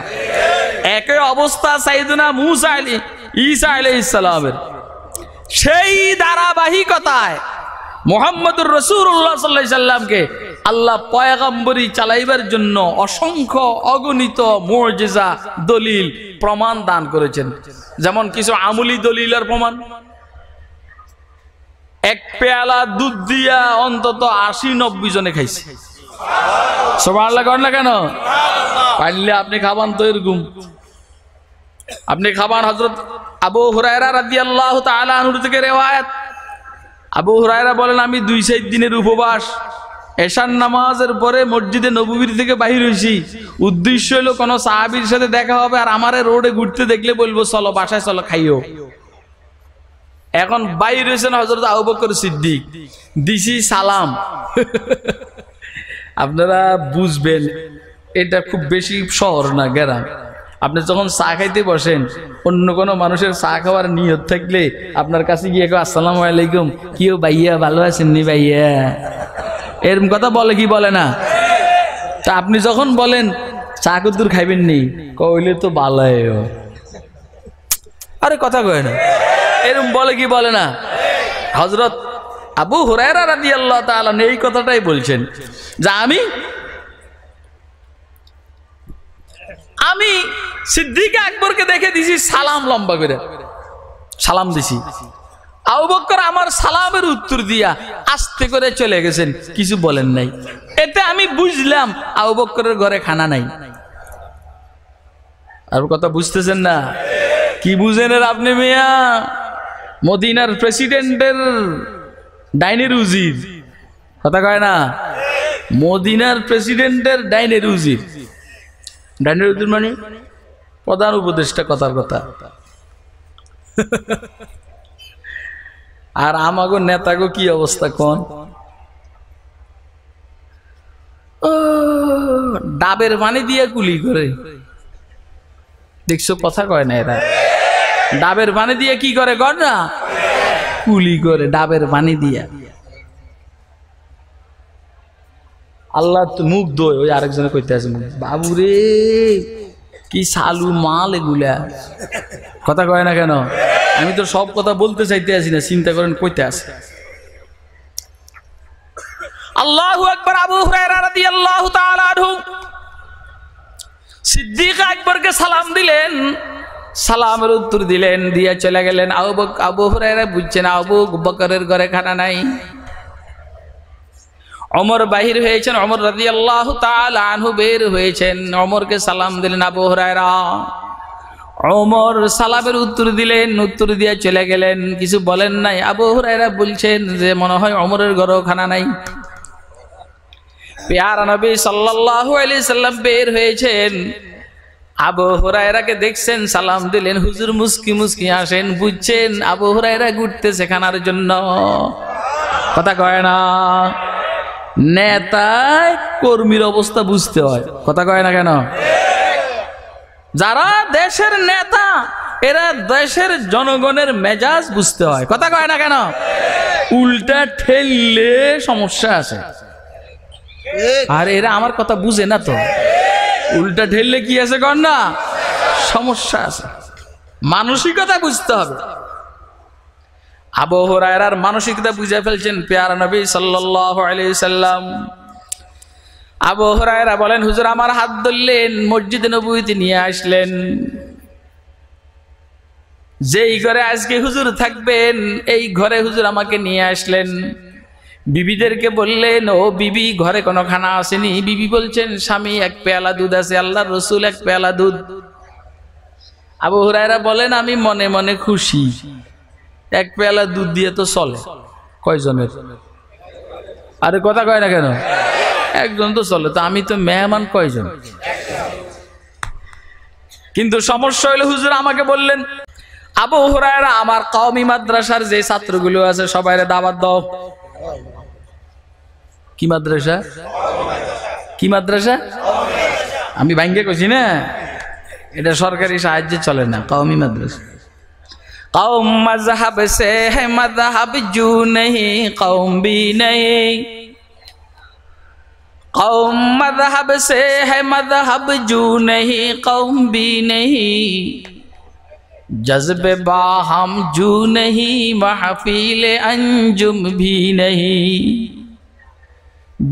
একে অবস্থা সাইদুনা মুসা আলী ইসা আলি ইসালামের সেই ধারাবাহিকতায় মোহাম্মদুর রসুল্লাহ সাল্লা সাল্লামকে আল্লাহ পয়াগম্বরি চালাইবার জন্য অসংখ্য অগণিত মর্যাদা দলিল প্রমাণ দান করেছেন যেমন কিছু আমুলি দলিলের প্রমাণ এক পেয়ালা দুধ দিয়া অন্তত আশি নব্বই জনে খাইছে সবার আল্লাহ করেন না কেন পারলে আপনি খাবান তো এরকম আপনি খাবান হজরত আবু হুরায়রা রাদি আল্লাহ তালুর থেকে রেওয়ায়ত আবু হুরায়রা বলেন আমি দুই সাইড দিনের উপবাস এশার নামাজের পরে মসজিদে নবীর থেকে বাহির হয়েছি উদ্দেশ্য হলো কোনো সাহাবির সাথে দেখা হবে আর আমারে রোডে ঘুরতে দেখলে বলবো চলো বাসায় চলো খাইও এখন বাইর হয়েছেন হজরত আহবকর সিদ্দিক দিসি সালাম আপনারা বুঝবেন এটা খুব বেশি শহর না গেরাম আপনি যখন চা খাইতে বসেন অন্য কোনো মানুষের চা খাওয়ার নিয়ত থাকলে আপনার কাছে গিয়ে আসসালাম আলাইকুম কেউ ভাইয়া ভালো আছেন নি ভাইয়া এরম কথা বলে কি বলে না তা আপনি যখন বলেন চা কুদ্দুর খাইবেন নি কইলে তো বালায় আরে কথা কয় না এরম বলে কি বলে না হজরত আবু হুরায়রা এই কথাটাই বলছেন যে আমি আমি সিদ্দিক আকবরকে দেখে দিছি সালাম লম্বা করে সালাম দিছি আউবকর আমার সালামের উত্তর দিয়া আস্তে করে চলে গেছেন কিছু বলেন নাই এতে আমি বুঝলাম আউবকরের ঘরে খানা নাই আর কথা বুঝতেছেন না কি বুঝেন আপনি মিয়া মদিনার প্রেসিডেন্টের ডাইনের উজির কথা কয় না মদিনার প্রেসিডেন্টের ডাইনের উজির ডাইনের উজির মানে প্রধান উপদেষ্টা কথার কথা আর আমাগো নেতাগো কি অবস্থা কোন ডাবের পানি দিয়ে কুলি করে দেখছো কথা কয় না এরা ডাবের পানি দিয়ে কি করে কর না কুলি করে ডাবের পানি দিয়ে আল্লাহ তো মুখ দোয় ওই আরেকজনে কইতে আছে মুখ বাবু রে কি সালু মাল এগুলা কথা কয় না কেন আমি তো সব কথা বলতে চাইতে আসি না চিন্তা করেন কইতে আসে আল্লাহু আকবার আবু হুরায়রা রাদিয়াল্লাহু তাআলা আনহু সিদ্দিক আকবরকে সালাম দিলেন সালামের উত্তর দিলেন দিয়ে চলে গেলেন আবু আবু হরেরা বুঝছেন আবু বকরের ঘরে খানা নাই অমর বাহির হয়েছেন অমর রাজি আল্লাহ আনহু বের হয়েছেন অমরকে সালাম দিলেন আবু হরায়রা অমর সালামের উত্তর দিলেন উত্তর দিয়ে চলে গেলেন কিছু বলেন নাই আবু হরায়রা বলছেন যে মনে হয় অমরের ঘরেও খানা নাই পেয়ারা নবী সাল্লাহ আলি সাল্লাম বের হয়েছেন আবু হুরায়রাকে দেখছেন সালাম দিলেন হুজুর মুসকি মুসকি আসেন বুঝছেন আবু হুরায়রা ঘুরতে সেখানার জন্য কথা কয় না নেতায় কর্মীর অবস্থা বুঝতে হয় কথা কয় না কেন যারা দেশের নেতা এরা দেশের জনগণের মেজাজ বুঝতে হয় কথা কয় না কেন উল্টা ঠেললে সমস্যা আছে আর এরা আমার কথা বুঝে না তো উল্টা ঠেললে কি আছে কর না সমস্যা আছে মানসিকতা বুঝতে হবে আবহ আবহরায়রার মানসিকতা বুঝে ফেলছেন পেয়ারা নবী সাল্লাহ সাল্লাম আবহরায়রা বলেন হুজুর আমার হাত ধরলেন মসজিদ নবীতে নিয়ে আসলেন যেই ঘরে আজকে হুজুর থাকবেন এই ঘরে হুজুর আমাকে নিয়ে আসলেন বিবিদেরকে বললেন ও বিবি ঘরে কোনো খানা আসেনি বিবি বলছেন স্বামী এক পেয়ালা দুধ আছে আল্লাহ রসুল এক পেয়ালা দুধ আবু হুরায়রা বলেন আমি মনে মনে খুশি এক পেয়ালা দুধ দিয়ে তো চলে কয়জনের আরে কথা কয় না কেন একজন তো চলে তো আমি তো মেহমান কয়জন কিন্তু সমস্যা হইলে হুজুর আমাকে বললেন আবু হুরায়রা আমার কওমি মাদ্রাসার যে ছাত্রগুলো আছে সবাই দাবার দাও কি মাদ্রাসা কি মাদ্রাসা আমি ভাঙ্গে করছি না এটা সরকারি সাহায্য চলে না কাউমি মাদ্রাসা কৌম মজহব সে মজহব জু নেই কৌম বি নেই কৌম মজহব সে জু নেই কৌম বি নেই जज्ब बा हम जू नहीं महफिल अंजुम भी नहीं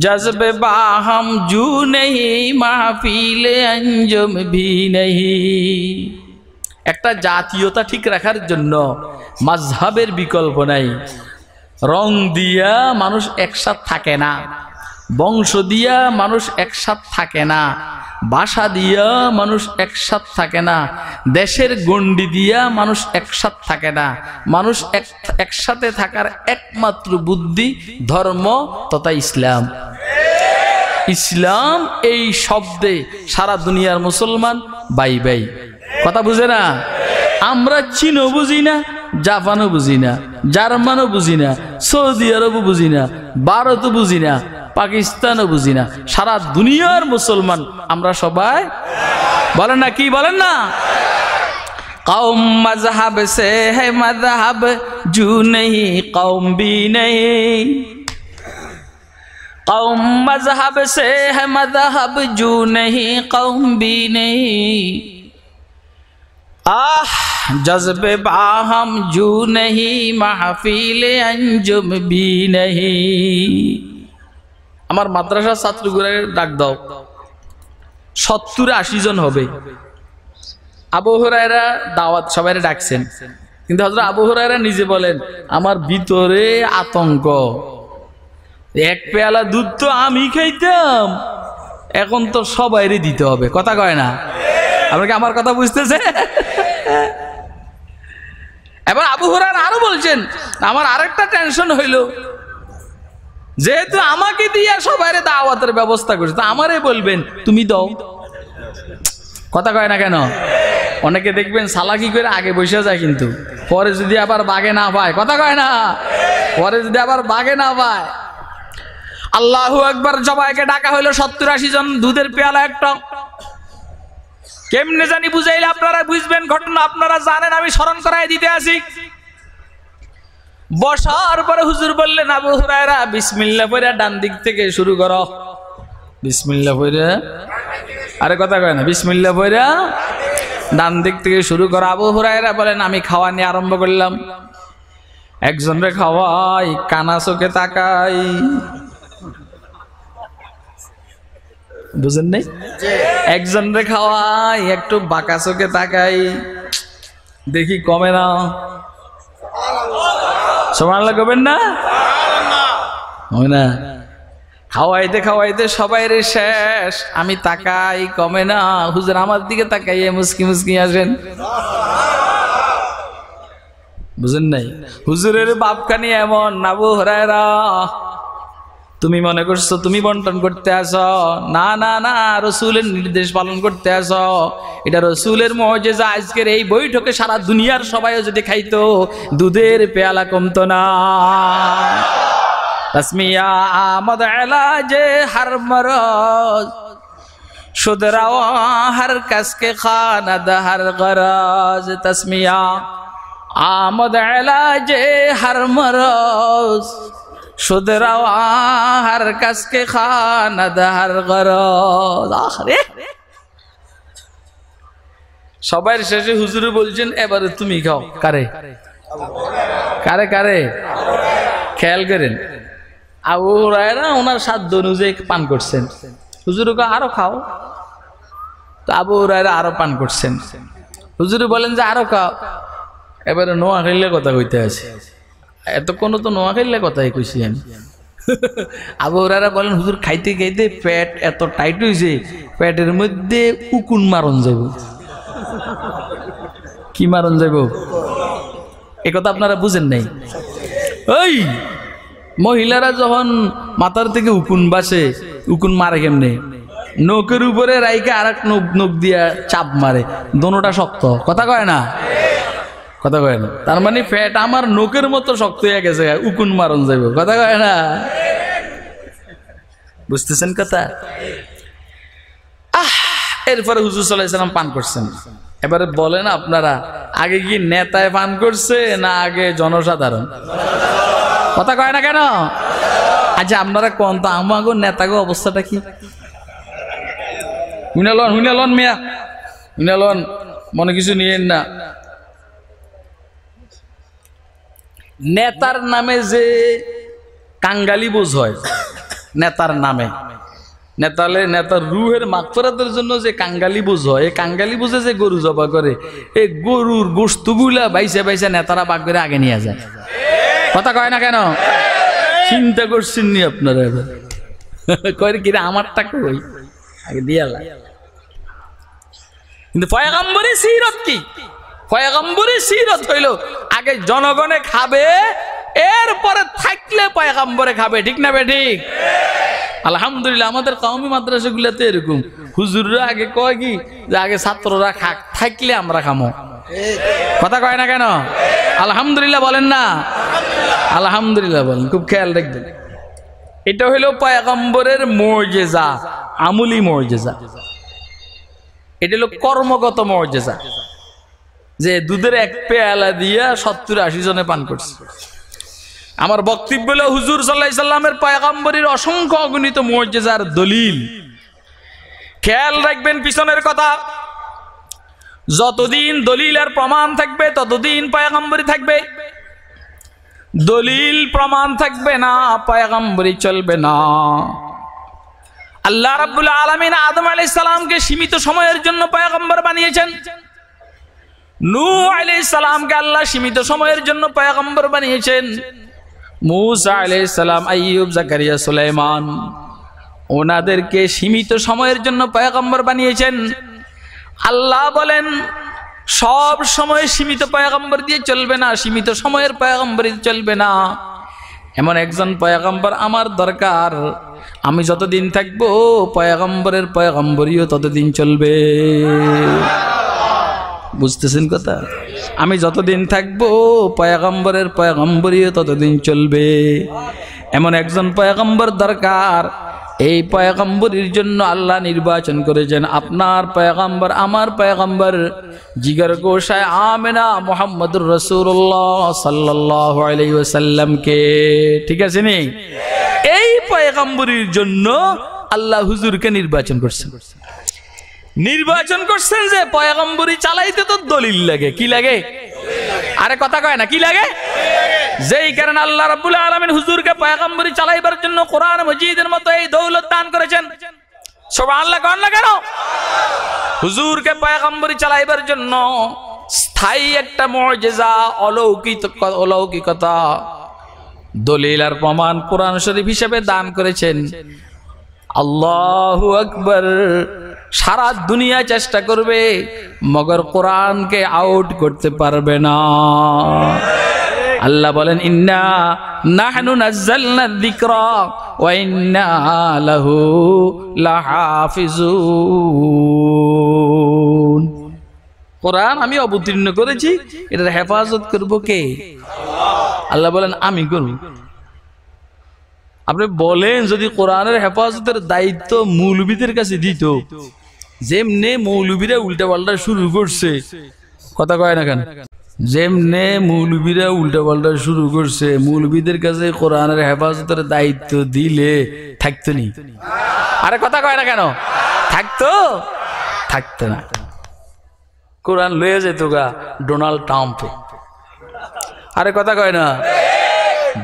जज्ब बा हम जू नहीं মাহফিল অঞ্জুম ভি नहीं একটা জাতীয়তা ঠিক রাখার জন্য মাঝহাবের বিকল্প নাই রং দিয়া মানুষ একসাথ থাকে না বংশ দিয়া মানুষ একসাথ থাকে না বাসা দিয়া মানুষ একসাথ থাকে না দেশের গণ্ডি দিয়া মানুষ একসাথ থাকে না মানুষ একসাথে থাকার একমাত্র বুদ্ধি ধর্ম তথা ইসলাম ইসলাম এই শব্দে সারা দুনিয়ার মুসলমান বাই বাই কথা বুঝে না আমরা চীনও বুঝি না জাপানও বুঝি না জার্মানও বুঝি না সৌদি আরবও বুঝি না ভারতও বুঝি না পাকিস্তানও বুঝি না সারা দুনিয়ার মুসলমান আমরা সবাই বলেন না কি বলেন না কৌম মজহাব সে হে জু নেই কৌম বি নেই কৌম মজহাব সে হে আহ জজবে বাহম জু নেই মাহফিল অঞ্জুম বি নেই আমার মাদ্রাসার ছাত্রগুলার ডাক দাও সত্তর আশি জন হবে আবহরায়রা দাওয়াত সবাই ডাকছেন কিন্তু হজরত আবহরায়রা নিজে বলেন আমার ভিতরে আতঙ্ক এক পেয়ালা দুধ তো আমি খাইতাম এখন তো সবাইরে দিতে হবে কথা কয় না আপনাকে আমার কথা বুঝতেছে এবার আবু আরো বলছেন আমার আরেকটা টেনশন হইল যেহেতু আমাকে দিয়ে সবাই দাওয়াতের ব্যবস্থা করছে তা আমারে বলবেন তুমি দাও কথা কয় না কেন অনেকে দেখবেন সালাকি করে আগে বসে যায় কিন্তু পরে যদি আবার বাগে না পায় কথা কয় না পরে যদি আবার বাগে না পায় আল্লাহু একবার জবাইকে ডাকা হইলো সত্তর আশি জন দুধের পেয়ালা একটা কেমনে জানি বুঝাইলে আপনারা বুঝবেন ঘটনা আপনারা জানেন আমি স্মরণ করাই দিতে আসি বসার পরে হুজুর বললেন আবু হুরায়রা বিসমিল্লা পরে ডান দিক থেকে শুরু করো বিসমিল্লা পরে আরে কথা কয় না বিসমিল্লা পরে ডান দিক থেকে শুরু করো আবু হুরায়রা বলেন আমি খাওয়া নিয়ে আরম্ভ করলাম একজনরে খাওয়াই কানা চোখে তাকাই বুঝেন নাই রে খাওয়াই একটু বাঁকা চোখে তাকাই দেখি কমে না সোমান করবেন না হয় না খাওয়াইতে খাওয়াইতে সবাই রে শেষ আমি তাকাই কমে না হুজুর আমার দিকে তাকাইয়ে মুসকি মুসকি আসেন বুঝেন নাই হুজুরের বাপকানি এমন নাবু হরায়রা তুমি মনে করছো তুমি বন্টন করতে আস না না না রসুলের নির্দেশ পালন করতে আস এটা রসুলের মজেজা আজকের এই বৈঠকে সারা দুনিয়ার সবাইও যদি খাইতো দুধের পেয়ালা কমতো না তসমিয়া আমদ যে হার মরজ সুদরাও আমদ সবাই শেষে হুজুরে বলছেন এবারে তুমি খাও কারে কারে কারে খেয়াল করেন আবু ওনার সাধ্য অনুযায়ী পান করছেন হুজুরকে আরো খাও তো আবু হুরায়রা আরো পান করছেন হুজুরে বলেন যে আরো খাও এবারে নোয়া খাইলে কথা কইতে আছে এতক্ষণ তো নোয়াখাইলে কথাই কইছি আমি আবু ওরারা বলেন হুজুর খাইতে খাইতে পেট এত টাইট হয়েছে পেটের মধ্যে উকুন মারণ যাব কি মারণ যাব এ কথা আপনারা বুঝেন নাই ওই মহিলারা যখন মাথার থেকে উকুন বাসে উকুন মারে কেমনে নৌকের উপরে রাইকে আর এক নখ নখ দিয়া চাপ মারে দোনোটা শক্ত কথা কয় না কথা কয় না তার মানে ফ্যাট আমার নোকের মতো শক্ত হয়ে গেছে উকুন মারণ যাইব কথা কয় না বুঝতেছেন কথা আহ এরপরে হুজুর সাল্লাম পান করছেন এবারে বলেন আপনারা আগে কি নেতায় পান করছে না আগে জনসাধারণ কথা কয় না কেন আচ্ছা আপনারা কন তো আমাগো গো অবস্থাটা কি হুইনালন হুইনালন মিয়া লন মনে কিছু নিয়েন না নেতার নামে যে কাঙ্গালি বোঝ হয় নেতার নামে নেতালে নেতার রুহের মাকফরাতের জন্য যে কাঙ্গালি বোঝ হয় এই কাঙ্গালি বোঝে যে গরু জবা করে এই গরুর গোস্তগুলা বাইসে বাইসে নেতারা বাঘ করে আগে নিয়ে যায় কথা কয় না কেন চিন্তা করছেন নি আপনারা এবার কয়ের কিরে আমারটা কই আগে দিয়ালা কিন্তু পয়গাম্বরের সিরত কি পয়গম্বরী সিরত হইল আগে জনগণে খাবে এরপরে থাকলে পয়গম্বরে খাবে ঠিক না ঠিক আলহামদুলিল্লাহ আমাদের কওমি মাদ্রাসাগুলোতে এরকম হুজুররা আগে কয় কি যে আগে ছাত্ররা খাক থাকলে আমরা খামো কথা কয় না কেন আলহামদুলিল্লাহ বলেন না আলহামদুলিল্লাহ বলেন খুব খেয়াল রাখবেন এটা হইল পয়গম্বরের মর্যাদা আমুলি মর্যাদা এটা হলো কর্মগত মর্যাদা যে দুধের এক পেয়ালা দিয়া সত্তর আশি জনে পান করছে আমার বক্তব্য হলো হুজুর সাল্লাহ সাল্লামের পায়গাম্বরীর অসংখ্য অগণিত মর্যাদার দলিল খেয়াল রাখবেন পিছনের কথা যতদিন দলিল আর প্রমাণ থাকবে ততদিন পায়গাম্বরী থাকবে দলিল প্রমাণ থাকবে না পায়গাম্বরী চলবে না আল্লাহ রাবুল আলমিন আদম আলাইসালামকে সীমিত সময়ের জন্য পায়গাম্বর বানিয়েছেন নু আল্লাহ সীমিত সময়ের জন্য বানিয়েছেন জাকারিয়া ওনাদেরকে সীমিত সময়ের জন্য পয়াগম্বর বানিয়েছেন আল্লাহ বলেন সব সময় সীমিত পয়াগম্বর দিয়ে চলবে না সীমিত সময়ের পয়াগম্বর দিয়ে চলবে না এমন একজন পয়াগম্বর আমার দরকার আমি যতদিন থাকবো পয়াগম্বরের পয়াগম্বরীও ততদিন চলবে বুঝতেছেন কথা আমি যতদিন থাকবো পয়াগম্বরের পয়াগম্বরই ততদিন চলবে এমন একজন পয়াগম্বর দরকার এই পয়াগম্বরীর জন্য আল্লাহ নির্বাচন করেছেন আপনার পয়াগম্বর আমার পয়াগম্বর জিগর গোসায় আমেনা মোহাম্মদুর রসুল্লাহ সাল্লাহ আলাইসাল্লামকে ঠিক আছে নি এই পয়াগম্বরীর জন্য আল্লাহ হুজুরকে নির্বাচন করছেন নির্বাচন করছেন যে পয়গম্বরী চালাইতে তো দলিল লাগে কি লাগে আরে কথা কয় না কি লাগে যেই কারণে আল্লাহ রাব্বুল আলামিন হুজুরকে পয়গম্বরী চালাইবার জন্য কোরআন মজিদের মতো এই দৌলত দান করেছেন জন্য স্থায়ী একটা অলৌকিক অলৌকিকতা দলিল আর প্রমাণ কোরআন শরীফ হিসেবে দান করেছেন আল্লাহ আকবর সারা দুনিয়া চেষ্টা করবে মগর কোরআনকে আউট করতে পারবে না আল্লাহ বলেন ইন্না নাহনু নাজ্জালনা যিকরা ওয়া ইন্না লাহু লাহাফিজুন কোরআন আমি অবতীর্ণ করেছি এটার হেফাজত করব কে আল্লাহ বলেন আমি করব আপনি বলেন যদি কোরআনের হেফাজতের দায়িত্ব মৌলবীদের কাছে দিত যেমনে মৌলবীরা উল্টা পাল্টা শুরু করছে কথা কয় না কেন যেমনে মৌলবীরা উল্টা পাল্টা শুরু করছে মৌলবীদের কাছে কোরআনের হেফাজতের দায়িত্ব দিলে থাকতো নি আরে কথা কয় না কেন থাকতো থাকতো না কোরআন লয়ে যেত গা ডোনাল্ড ট্রাম্প আরে কথা কয় না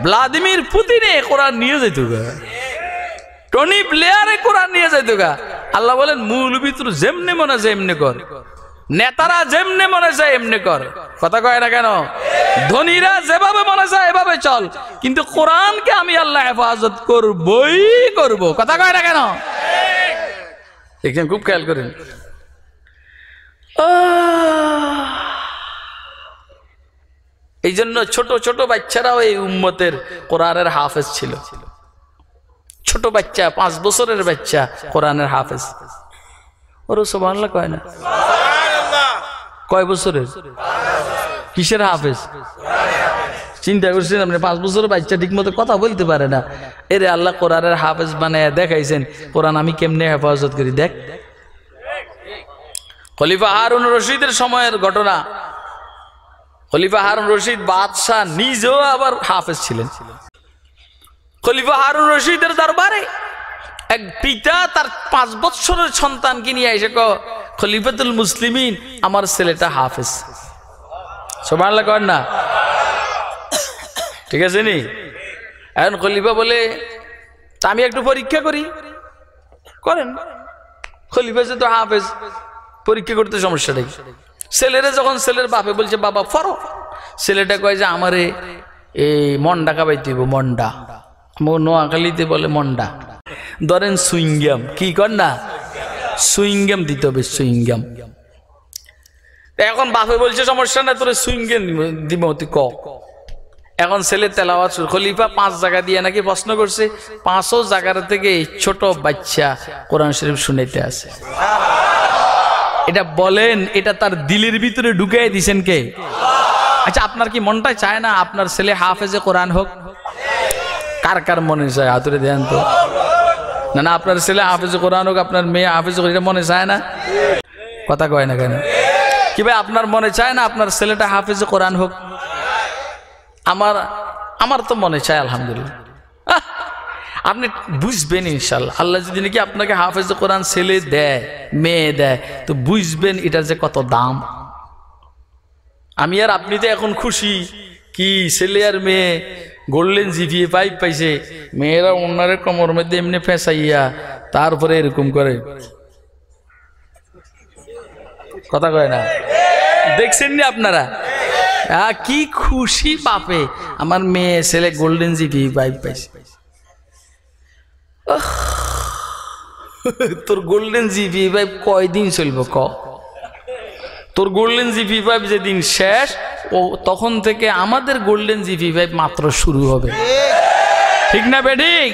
ভ্লাদিমির পুতিনে কোরআন নিয়ে যেত টনি প্লেয়ারে কোরআন নিয়ে যেত আল্লাহ বলেন মূল তোর যেমনি মনে যায় এমনি কর নেতারা যেমনি মনে যায় এমনি কর কথা কয় না কেন ধনীরা যেভাবে মনে যায় এভাবে চল কিন্তু কোরআনকে আমি আল্লাহ হেফাজত করবই করব কথা কয় না কেন দেখছেন খুব খেয়াল করেন আহ এই জন্য ছোট ছোট বাচ্চারাও এই উম্মতের কোরআনের হাফেজ ছিল ছোট বাচ্চা পাঁচ বছরের বাচ্চা কোরআনের হাফেজ ওরও সোমানলা কয় না কয় বছরের কিসের হাফেজ চিন্তা করছেন আপনি পাঁচ বছর বাচ্চা ঠিক মতো কথা বলতে পারে না এরে আল্লাহ কোরআনের হাফেজ বানায় দেখাইছেন কোরআন আমি কেমনে হেফাজত করি দেখ খলিফা হারুন রশিদের সময়ের ঘটনা খলিফা হারুন রশিদ বাদশাহ নিজেও আবার হাফেজ ছিলেন খলিফা হারুন রশিদের দরবারে এক পিতা তার পাঁচ বৎসরের সন্তান কিনে এসে ক খলিফাতুল মুসলিমিন আমার ছেলেটা হাফেজ সবার কর না ঠিক আছে নি এখন খলিফা বলে আমি একটু পরীক্ষা করি করেন খলিফা সে তো হাফেজ পরীক্ষা করতে সমস্যা নেই ছেলেরে যখন ছেলের বাপে বলছে বাবা ফর ছেলেটা কয় যে আমারে এই মন্ডা কাবাই দিব মন্ডা নোয়াখালীতে বলে মন্ডা ধরেন সুইংগাম কি কর না সুইংগাম দিতে হবে সুইংগাম এখন বাপে বলছে সমস্যা না তোর সুইংগাম দিব তুই ক এখন ছেলে তেলাওয়াত খলিফা পাঁচ জায়গা দিয়ে নাকি প্রশ্ন করছে পাঁচও জায়গার থেকে ছোট বাচ্চা কোরআন শরীফ শুনেতে আছে এটা বলেন এটা তার দিলের ভিতরে ঢুকিয়ে দিছেন কে আচ্ছা আপনার কি মনটা চায় না আপনার ছেলে হাফেজে কোরআন হোক কার কার মনে চায় হাতুরে দেন তো না না আপনার ছেলে হাফেজে কোরআন হোক আপনার মেয়ে হাফেজ এটা মনে চায় না কথা কয় না কেন কি ভাই আপনার মনে চায় না আপনার ছেলেটা হাফেজে কোরআন হোক আমার আমার তো মনে চায় আলহামদুলিল্লাহ আপনি বুঝবেন ইনশাল্লাহ আল্লাহ যদি নাকি আপনাকে হাফেজ কোরআন ছেলে দেয় মেয়ে দেয় তো বুঝবেন এটার যে কত দাম আমি আর আপনি তো এখন খুশি কি ছেলে আর মেয়ে গোল্ডেন জিপিএ পাইপ পাইছে মেয়েরা অন্যের কমর মধ্যে এমনি ফেঁসাইয়া তারপরে এরকম করে কথা কয় না দেখছেন নি আপনারা কি খুশি পাপে আমার মেয়ে ছেলে গোল্ডেন জিপিএ পাইপ পাইছে তোর গোল্ডেন জিপি পাইপ কয়দিন চলব ক তোর গোল্ডেন জিপি পাইপ যেদিন শেষ ও তখন থেকে আমাদের গোল্ডেন জিপি পাইপ মাত্র শুরু হবে ঠিক না বেডিক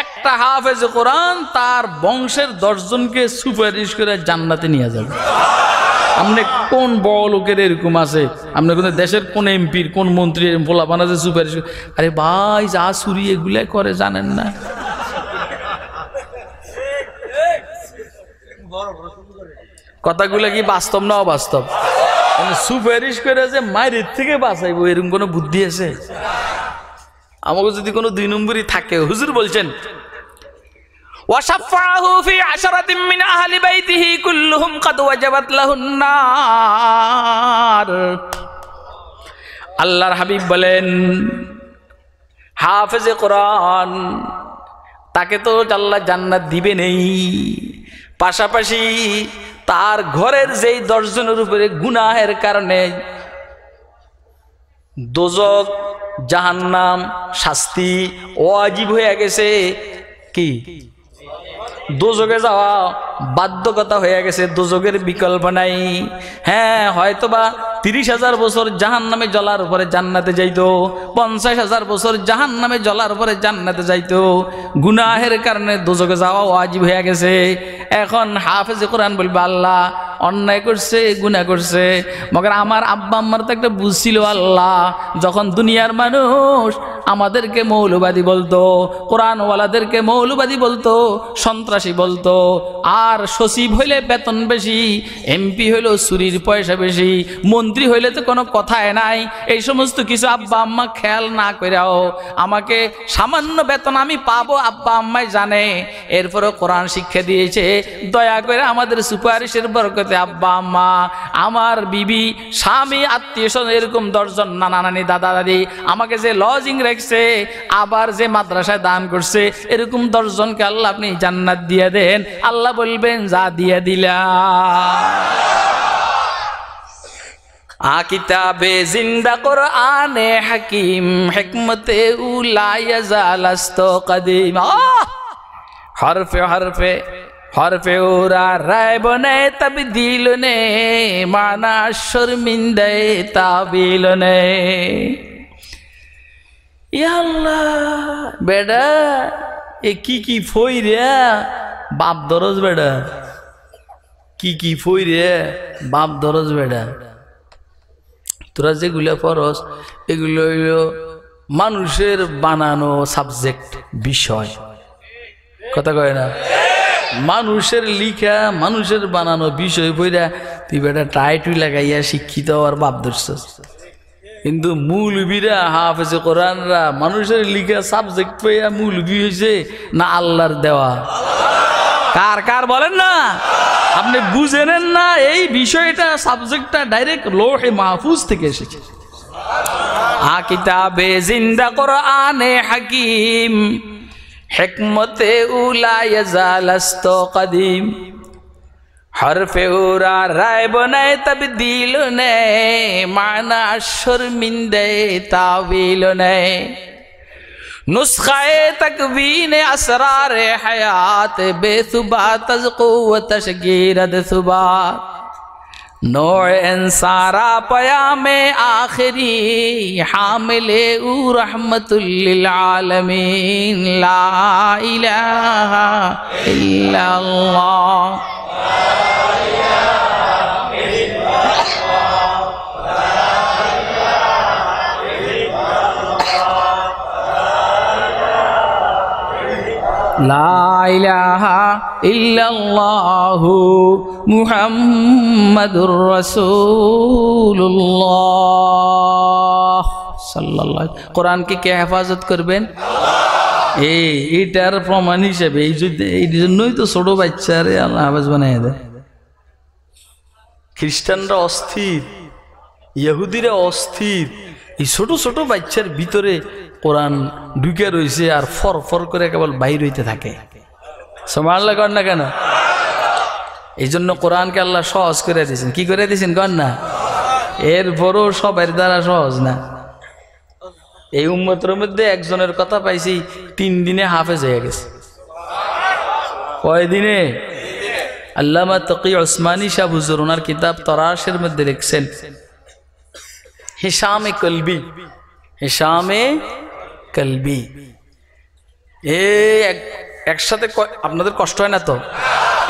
একটা হাফেজ কোরআন তার বংশের দশজনকে সুপারিশ করে জান্নাতে নিয়ে যাবে আপনি কোন বড় লোকের এরকম আছে আপনি কোন দেশের কোন এমপির কোন মন্ত্রী পোলা বানাতে সুপারিশ আরে ভাই যা সুরি এগুলাই করে জানেন না কথাগুলো কি বাস্তব না অবাস্তব মানে সুপারিশ করে যে মায়ের থেকে বাঁচাইবো এরকম কোনো বুদ্ধি আছে আমাকে যদি কোনো দুই নম্বরই থাকে হুজুর বলছেন وشفعه في عشرة من أهل بيته كلهم قد وجبت له النار আল্লাহর হাবিব বলেন হাফেজে কোরআন তাকে তো জাল্লা জান্নাত দিবে নেই পাশাপাশি তার ঘরের যেই দশজনের উপরে গুনাহের কারণে দোজক জাহান্নাম শাস্তি অজীব হয়ে গেছে কি দুযোগে যাওয়া বাধ্যকতা হয়ে গেছে দুযোগের বিকল্প নাই হ্যাঁ হয়তোবা তিরিশ হাজার বছর জাহান নামে জলার উপরে জান্নাতে যাইতো পঞ্চাশ হাজার বছর জাহান নামে জলার উপরে জান্নাতে যাইতো গুনাহের কারণে দুযোগে যাওয়া ওয়াজিব হয়ে গেছে এখন হাফেজে কোরআন বলবে আল্লাহ অন্যায় করছে গুণা করছে মগর আমার আব্বা আম্মার তো একটা বুঝছিল আল্লাহ যখন দুনিয়ার মানুষ আমাদেরকে মৌলবাদী বলতো কোরআনওয়ালাদেরকে মৌলবাদী বলতো সন্ত্রাসী বলতো আর সচিব হইলে বেতন বেশি এমপি হইলেও চুরির পয়সা বেশি মন্ত্রী হইলে তো কোনো কথায় নাই এই সমস্ত কিছু আব্বা আম্মা খেয়াল না করাও আমাকে সামান্য বেতন আমি পাবো আব্বা আম্মাই জানে এরপরও কোরআন শিক্ষা দিয়েছে দয়া করে আমাদের সুপারিশের বরকতে বাড়িতে আব্বা আম্মা আমার বিবি স্বামী আত্মীয় স্বজন এরকম দশজন নানা নানি দাদা দাদি আমাকে যে লজিং রেখছে আবার যে মাদ্রাসায় দান করছে এরকম দশজনকে আল্লাহ আপনি জান্নাত দিয়ে দেন আল্লাহ বলবেন যা দিয়ে দিলা আ কিতাবে জিন্দা কোরআনে হাকিম হেকমতে উলাইয়া জালাস্ত কদিম হরফে হরফে হরফে ওরা রায় বনে তবে দিল নে মানা শর্মিন্দে তাবিল নে আল্লাহ বেডা এ কি কি ফই রে বাপ দরজ বেডা কি কি ফই রে বাপ দরজ বেডা তোরা যেগুলো পরস এগুলো হইল মানুষের বানানো সাবজেক্ট বিষয় কথা কয় না মানুষের লিখা মানুষের বানানো বিষয় বইরা তুই বেটা টাইটুই লাগাইয়া শিক্ষিত আর বাপ ধরছিস কিন্তু মৌলবীরা হাফেছে কোরআনরা মানুষের লিখা সাবজেক্ট পেয়ে বি হয়েছে না আল্লাহর দেওয়া কার কার বলেন না আপনি বুঝে নেন না এই বিষয়টা সাবজেক্টটা ডাইরেক্ট লোহে মাহফুজ থেকে এসেছে আ কিতাবে জিন্দা আনে হাকিম حکمت اولا اتو قدیم حرف اورا رائے بو نئے نے معنی نئے مانا شرمندے تابل نئے نسخہ تکوین اسرار حیات بے ثبات از قوت شگیرد ثبات نو انسارا پیا میں آخری حامل او رحمت للعالمین لا الہ الا اللہ লাইলাহা ইল্লাল্লাহু কোরআনকে কে হেফাজত করবেন এই এইটার প্রমাণ হিসেবে এই যদি এই জন্যই তো ছোট বাচ্চারে আল্লাহ হাফেজ বানিয়ে দেয় খ্রিস্টানরা অস্থির ইহুদিরা অস্থির এই ছোট ছোট বাচ্চার ভিতরে কোরআন ঢুকে রয়েছে আর ফর ফর করে কেবল বাহির হইতে থাকে সমাল্লা কর না কেন এই জন্য কোরআনকে আল্লাহ সহজ করে দিয়েছেন কি করে দিয়েছেন কর না এরপরও সবার দ্বারা সহজ না এই উম্মতের মধ্যে একজনের কথা পাইছি তিন দিনে হাফেজ হয়ে গেছে কয়দিনে আল্লামা তকি ওসমানী শাহ ওনার কিতাব তরাশের মধ্যে লিখছেন হিসামে কলবি হিসামে কলবি এ একসাথে আপনাদের কষ্ট হয় না তো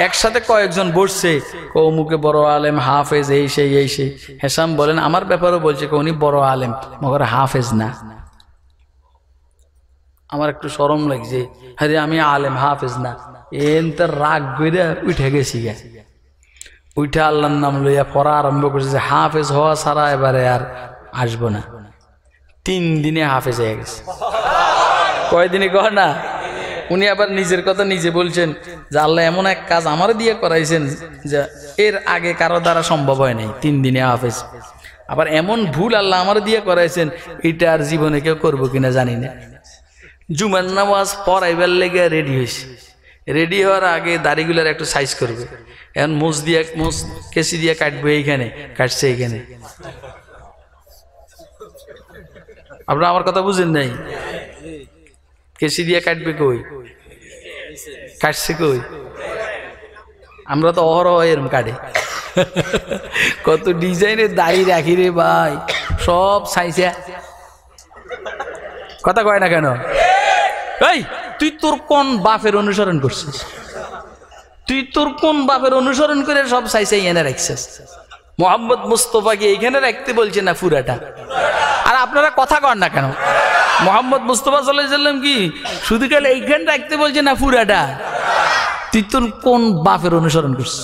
একসাথে কয়েকজন বসছে কৌমুকে বড় আলেম হাফেজ এই সেই এই সেই হেসাম বলেন আমার ব্যাপারেও বলছে উনি বড় আলেম মগর হাফেজ না আমার একটু সরম লাগছে হ্যাঁ আমি আলেম হাফেজ না এন তার রাগ করে উঠে গেছি গে উঠে আল্লাহর নাম লইয়া পড়া আরম্ভ করেছে হাফেজ হওয়া ছাড়া এবারে আর আসবো না তিন দিনে হাফেজ হয়ে গেছে কয়দিনে কহ না উনি আবার নিজের কথা নিজে বলছেন যে আল্লাহ এমন এক কাজ আমার দিয়ে করাইছেন যে এর আগে কারো দ্বারা সম্ভব হয় নাই তিন দিনে হাফেজ আবার এমন ভুল আল্লাহ আমার দিয়ে করাইছেন এটা আর জীবনে কেউ করবো কিনা জানি না জুমার নামাজ পড়াইবার লেগে রেডি হয়েছে রেডি হওয়ার আগে দাড়িগুলার একটু সাইজ করবে এখন মোজ দিয়ে মোজ কেসি দিয়ে কাটবে এইখানে কাটছে এইখানে আপনার আমার কথা বুঝেন নাই কেসি দিয়ে কাটবে কই কাটছে কই আমরা তো অহরহ এরম কাটে কত ডিজাইনের দাড়ি রাখি রে ভাই সব সাইসে কথা কয় না কেন এই তুই তোর কোন বাপের অনুসরণ করছিস তুই তোর কোন বাপের অনুসরণ করে সব সাইসে এনে রাখছিস মোহাম্মদ মুস্তফাকে এইখানে রাখতে বলছে না ফুরাটা আপনারা কথা কন না কেন মোহাম্মদ মুস্তফা সাল্লাম কি শুধু গেলে এইখান রাখতে বলছে না পুরাটা তিতুর কোন বাপের অনুসরণ করছে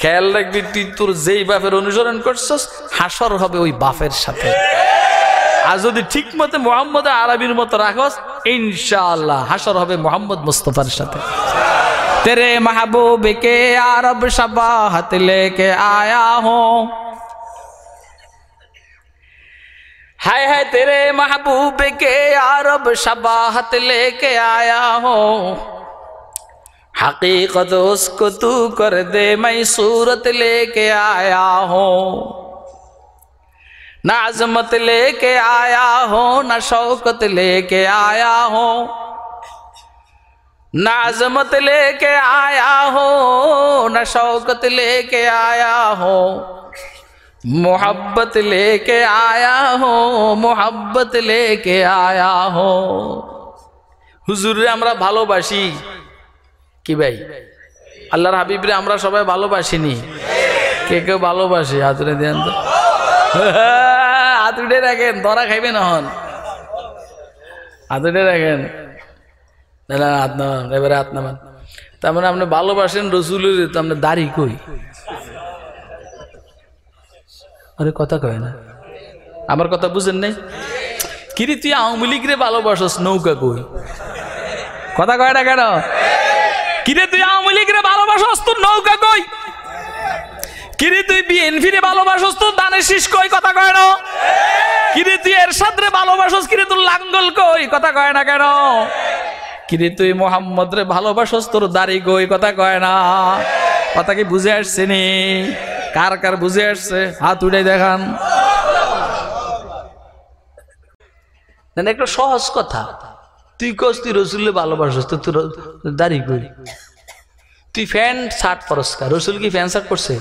খেয়াল রাখবি তুই তোর যেই বাপের অনুসরণ করছস হাসর হবে ওই বাপের সাথে আর যদি ঠিক মতো মোহাম্মদ আরবির মতো রাখস ইনশাল্লাহ হাসর হবে মোহাম্মদ মুস্তফার সাথে তেরে মাহবুবকে কে আরব সাবা হাত লেকে আয়া হো ہے تیرے محبوب کے عرب شباہت لے کے آیا ہوں حقیقت اس کو تو کر دے میں صورت لے کے آیا ہوں نہ عظمت لے کے آیا ہوں نہ شوکت لے کے آیا ہوں نہ عظمت لے کے آیا ہوں نہ شوکت لے کے آیا ہوں मोहब्बत लेके आया हो मोहब्बत लेके আয়া हो হুজুরে আমরা ভালোবাসি কি ভাই আল্লাহর হাবিবরে আমরা সবাই ভালোবাসিনি কে কে ভালোবাসি হাতুড়ে দেন তো <laughs> হাতুড়ে রাখেন ধরা খাইবে না হন হাতুড়ে রাখেন না হাত নামান এবারে হাত নামান তার মানে আপনি ভালোবাসেন রসুলের তো আপনি মানে দাড়ি কই আরে কথা কয় না আমার কথা বুঝেন নাই কিরে তুই আওয়ামী লীগ রে ভালোবাসস নৌকা কই কথা কয় না কেন কিরে তুই আওয়ামী লীগ রে ভালোবাসস তোর নৌকা কই কিরে তুই বিএনপি রে ভালোবাসস তোর দানের শীষ কই কথা কয় না কিরে তুই এর সাদরে ভালোবাসস কিরে তোর লাঙ্গল কই কথা কয় না কেন কিরে তুই মোহাম্মদ রে ভালোবাসস তোর দাড়ি কই কথা কয় না কথা কি বুঝে আসছে নি কার কার বুঝে আসছে হাত উঠে দেখান একটা সহজ কথা তুই কস তুই রসুলকে ভালোবাসস তো তুই দাঁড়ি করি তুই প্যান্ট শার্ট কার রসুল কি ফ্যান শার্ট পরছে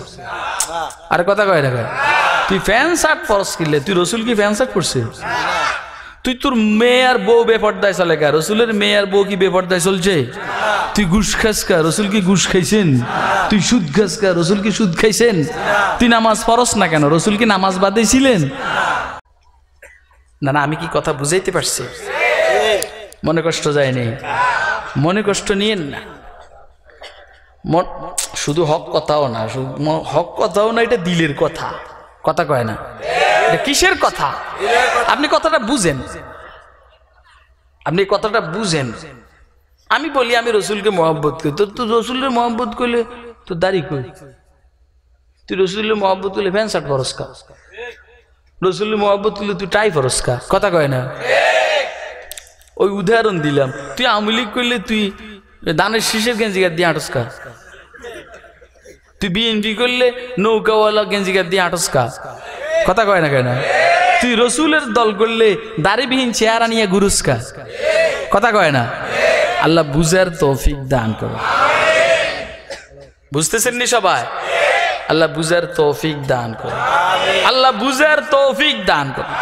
আর কথা কয় দেখ তুই ফ্যান শার্ট পরস কিনলে তুই রসুল কি ফ্যান শার্ট পরছে তুই তোর মেয়ে আর বউ বেপর্দায় চলে কা রসুলের মেয়ে আর বউ কি বেপর্দায় চলছে তুই ঘুষ খাস কা রসুল কি ঘুষ খাইছেন তুই সুদ খাস কা রসুল কি সুদ খাইছেন তুই নামাজ পড়স না কেন রসুল কি নামাজ ছিলেন না না আমি কি কথা বুঝাইতে পারছি মনে কষ্ট যায় নেই মনে কষ্ট নিয়েন না শুধু হক কথাও না হক কথাও না এটা দিলের কথা কথা কয় না কিসের কথা আপনি কথাটা বুঝেন আপনি কথাটা বুঝেন আমি বলি আমি রসুলকে মহব্বত করি তো তুই রসুলের মহব্বত করলে তো দাড়ি কই তুই রসুলের মহব্বত করলে ফ্যান শার্ট পরস্কার রসুলের মহব্বত করলে তুই টাই পরস্কার কথা কয় না ওই উদাহরণ দিলাম তুই আমলি করলে তুই দানের শীষের গেঞ্জিগা দিয়ে আটস্কা তুই বিএনপি করলে নৌকাওয়ালা গেঞ্জিকার দিয়ে আটস খা কথা কয় না কেন তুই রসুলের দল করলে দাড়িবিহীন চেহারা নিয়ে গুরুস্কা কথা কয় না আল্লাহ বুঝার তৌফিক দান করো বুঝতেছেননি সবাই আল্লাহ বুঝার তৌফিক দান করো আল্লাহ বুঝার তৌফিক দান করো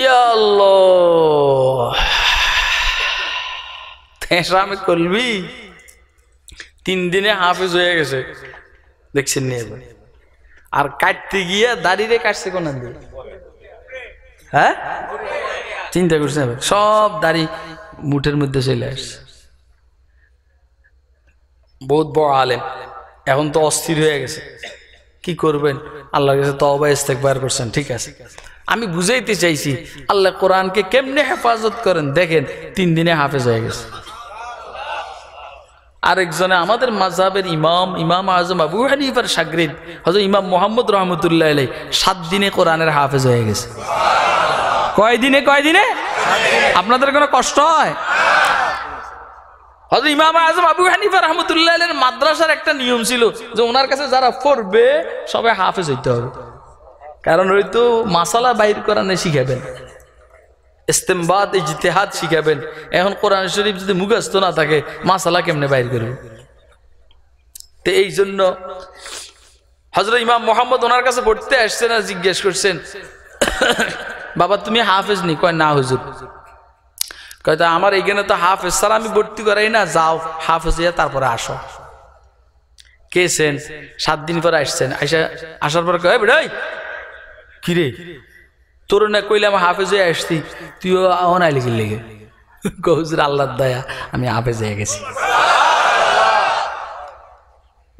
ইয়া আল্লাহ ফেঁসামে করবি তিন দিনে হাফিজ হয়ে গেছে দেখছেন নিয়ে আর কাটতে গিয়ে দাঁড়িয়ে কাটছে কোন হ্যাঁ চিন্তা করছে সব দাড়ি মুঠের মধ্যে চলে আসছে বহুত বড় আলেম এখন তো অস্থির হয়ে গেছে কি করবেন আল্লাহর কাছে তবা ইস্তেকবার করছেন ঠিক আছে আমি বুঝাইতে চাইছি আল্লাহ কোরআনকে কেমনে হেফাজত করেন দেখেন তিন দিনে হাফেজ হয়ে গেছে আরেকজনে আমাদের মাঝাবের ইমাম ইমাম আজম আবু হানিফার সাগরিদ হজর ইমাম মোহাম্মদ রহমতুল্লাহ আলাই সাত দিনে কোরআনের হাফেজ হয়ে গেছে কয় দিনে কয় দিনে আপনাদের কোনো কষ্ট হয় হজরত ইমাম আজম আবু হানিফা রহমতুল্লাহ আলের মাদ্রাসার একটা নিয়ম ছিল যে ওনার কাছে যারা পড়বে সবাই হাফেজ হইতে হবে কারণ ওই তো মাসালা বাইর করানে শিখাবেন ইস্তেমবাদ ইজতেহাদ শিখাবেন এখন কোরআন শরীফ যদি মুখস্থ না থাকে মাসালা কেমনে বাইর করবে তো এই জন্য হজরত ইমাম মোহাম্মদ ওনার কাছে পড়তে আসছেন আর জিজ্ঞেস করছেন বাবা তুমি হাফেজ নি কয় না হুজুর কয় আমার এইখানে তো হাফেজ স্যার আমি ভর্তি করাই না যাও হাফেজ হইয়া তারপরে আসো কেছেন সাত দিন পরে আসছেন আসার পর কয় বেড়াই কিরে তোর কইলে আমি হাফেজ হয়ে আসছি তুইও অনাই লিখে লিখে কৌজুর আল্লাহর দয়া আমি হাফেজ হয়ে গেছি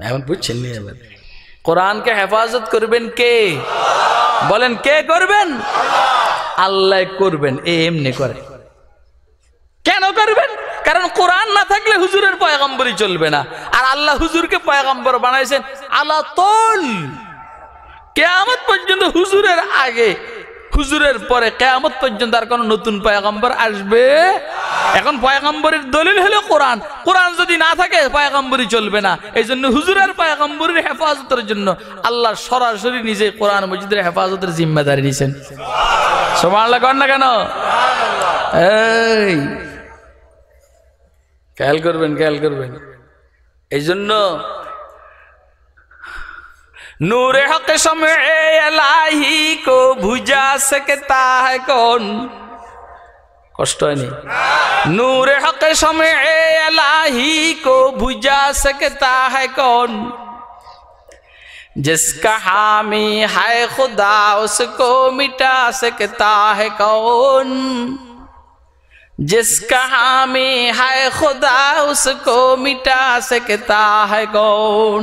এখন বুঝছেন নি এবার কোরআনকে হেফাজত করবেন কে বলেন কে করবেন আল্লাহ করবেন এ এমনি করে কেন করবেন কারণ কোরআন না থাকলে হুজুরের পয়গম্বরই চলবে না আর আল্লাহ হুজুরকে পয়গম্বর বানাইছেন আল্লাহ তোল কেয়ামত পর্যন্ত হুজুরের আগে হুজুরের পরে কেয়ামত পর্যন্ত আর কোনো নতুন পয়গাম্বর আসবে এখন পয়গাম্বরের দলিল হলো কোরআন কোরআন যদি না থাকে পয়গাম্বরই চলবে না এই জন্য হুজুরের পয়গাম্বরের হেফাজতের জন্য আল্লাহ সরাসরি নিজে কোরআন মসজিদের হেফাজতের জিম্মাদারি নিছেন সমান লাগান না কেন খেয়াল করবেন খেয়াল করবেন এই জন্য নূরে হকে সময়ে এলাহি কো ভুজা সেকে তাহে কোন কষ্ট হয়নি নূরে হকে সময়ে এলাহি কো ভুজা সেকে তাহে কোন জিসকা হামি হায় খুদা উসকো মিটা সেকে তাহে কোন জিসকা হামি হায় খুদা উসকো মিটা সেকে তাহে কোন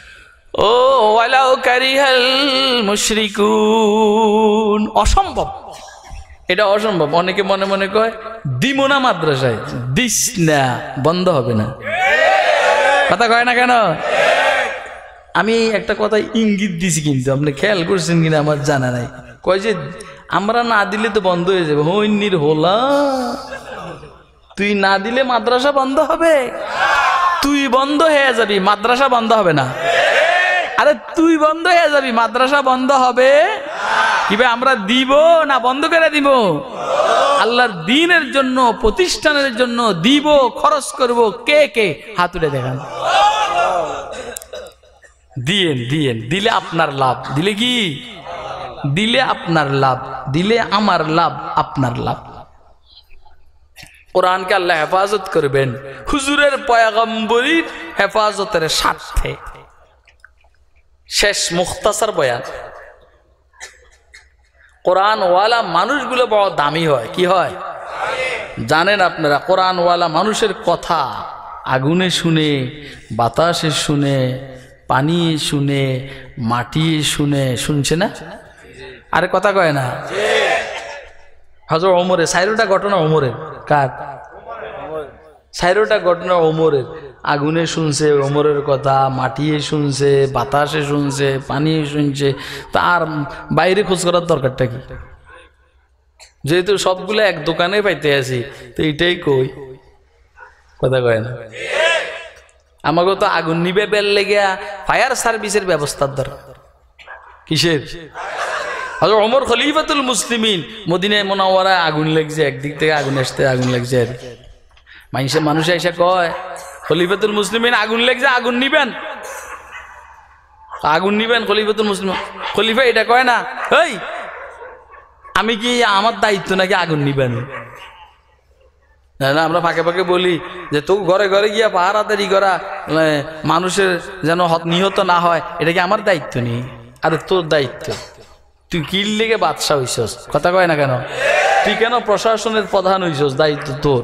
ও ওয়ালাউ কারিহাল মুশরিকুন অসম্ভব এটা অসম্ভব অনেকে মনে মনে কয় দিমোনা মাদ্রাসায় দিস না বন্ধ হবে না কথা কয় না কেন আমি একটা কথা ইঙ্গিত দিছি কিন্তু আপনি খেয়াল করছেন কিনা আমার জানা নাই কয় যে আমরা না দিলে তো বন্ধ হয়ে যাবে হৈনির হোলা তুই না দিলে মাদ্রাসা বন্ধ হবে তুই বন্ধ হয়ে যাবি মাদ্রাসা বন্ধ হবে না আরে তুই বন্ধ হয়ে যাবি মাদ্রাসা বন্ধ হবে কিবা আমরা দিব না বন্ধ করে দিব আল্লাহর দিনের জন্য প্রতিষ্ঠানের জন্য দিব খরচ করব কে কে হাতুড়ে দেখান দিয়েন দিয়েন দিলে আপনার লাভ দিলে কি দিলে আপনার লাভ দিলে আমার লাভ আপনার লাভ কোরআনকে আল্লাহ হেফাজত করবেন হুজুরের পয়াগম্বরীর হেফাজতের স্বার্থে শেষ মুখতাসার বয়ান কোরআনওয়ালা মানুষগুলো বড় দামি হয় কি হয় জানেন আপনারা কোরআনওয়ালা মানুষের কথা আগুনে শুনে বাতাসে শুনে পানিয়ে শুনে মাটি শুনে শুনছে না আরে কথা কয় না হজর ওমরে সাইরোটা ঘটনা ওমরের কার সাইরোটা ঘটনা ওমরের আগুনে শুনছে ওমরের কথা মাটিয়ে শুনছে বাতাসে শুনছে পানিয়ে শুনছে তার বাইরে খোঁজ করার দরকারটা কি যেহেতু সবগুলো এক দোকানে পাইতে আছি তো এটাই কই কথা কয় না আমাকে তো আগুন নিবে বেল লেগে ফায়ার সার্ভিসের ব্যবস্থার দরকার কিসের হজর অমর খলিফাতুল মুসলিমিন মদিনায় মোনাওয়ারায় আগুন লেগছে একদিক থেকে আগুন আসতে আগুন লেগছে আর মানুষে মানুষে এসে কয় খলিফাতুল মুসলিমিন আগুন লেগছে আগুন নিবেন আগুন নিবেন খলিফাতুল মুসলিম খলিফা এটা কয় না এই আমি কি আমার দায়িত্ব নাকি আগুন নিবেন না না আমরা ফাঁকে ফাঁকে বলি যে তো ঘরে ঘরে গিয়া পাহারাদারি করা মানে মানুষের যেন নিহত না হয় এটা কি আমার দায়িত্ব নেই আরে তোর দায়িত্ব তুই কির লেগে বাদশাহ হইস কথা কয় না কেন তুই কেন প্রশাসনের প্রধান হইস দায়িত্ব তোর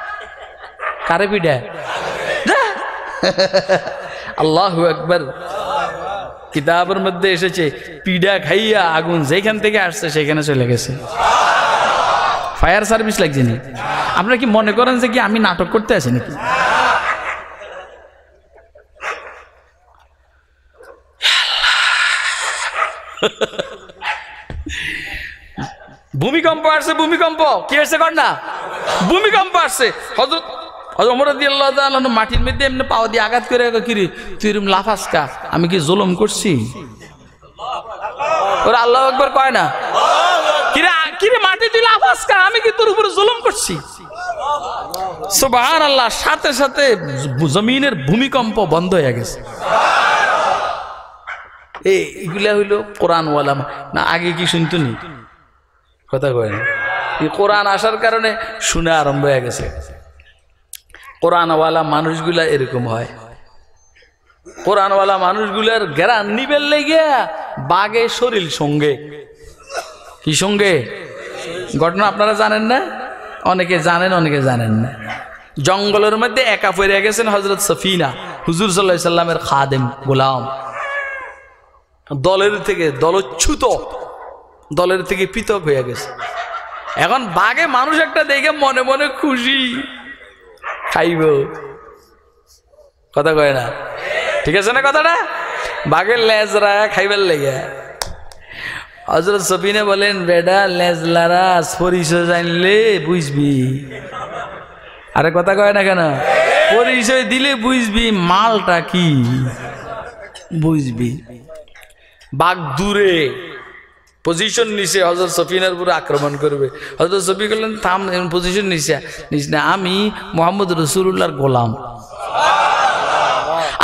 কারে পিডায় আল্লাহ একবার কিতাবের মধ্যে এসেছে পিডা খাইয়া আগুন যেখান থেকে আসছে সেখানে চলে গেছে ফায়ার সার্ভিস লাগছে নি আপনারা কি মনে করেন যে কি আমি নাটক করতে আছি নাকি ভূমিকম্প আসছে ভূমিকম্প কি হয়েছে কর না ভূমিকম্প আসছে হজরত মাটির মধ্যে এমনি পাও দিয়ে আঘাত করে তুই এরম আমি কি জুলুম করছি ওরা আল্লাহ একবার কয় না তোর উপরে সাথে সাথে জমিনের ভূমিকম্প বন্ধ হয়ে গেছে এইগুলা হইল কোরআনওয়ালা না আগে কি শুনতো নি কথা কয় না কোরআন আসার কারণে শুনে আরম্ভ হয়ে গেছে কোরআনওয়ালা মানুষগুলা এরকম হয় কোরআনওয়ালা মানুষগুলার গেরান নিবেল লেগে বাগে শরীর সঙ্গে কি সঙ্গে ঘটনা আপনারা জানেন না অনেকে জানেন অনেকে জানেন না জঙ্গলের মধ্যে একা পড়ে গেছেন হজরত সফিনা হুজুর সাল্লাহ সাল্লামের খাদেম গোলাম দলের থেকে দলচ্ছুত দলের থেকে পৃথক হয়ে গেছে এখন বাঘে মানুষ একটা দেখে মনে মনে খুশি খাইব কথা কয় না ঠিক আছে না কথাটা বাঘের লেজ রায়া খাইবার লেগে হজরত সফিনে বলেন বেডা লেজ লারা পরিচয় জানলে বুঝবি আরে কথা কয় না কেন পরিচয় দিলে বুঝবি মালটা কি বুঝবি বাঘ দূরে পজিশন নিছে হজরত সফিনার উপরে আক্রমণ করবে হজরত সফি বললেন থাম পজিশন নিছে নিস না আমি মোহাম্মদ রসুল্লাহর গোলাম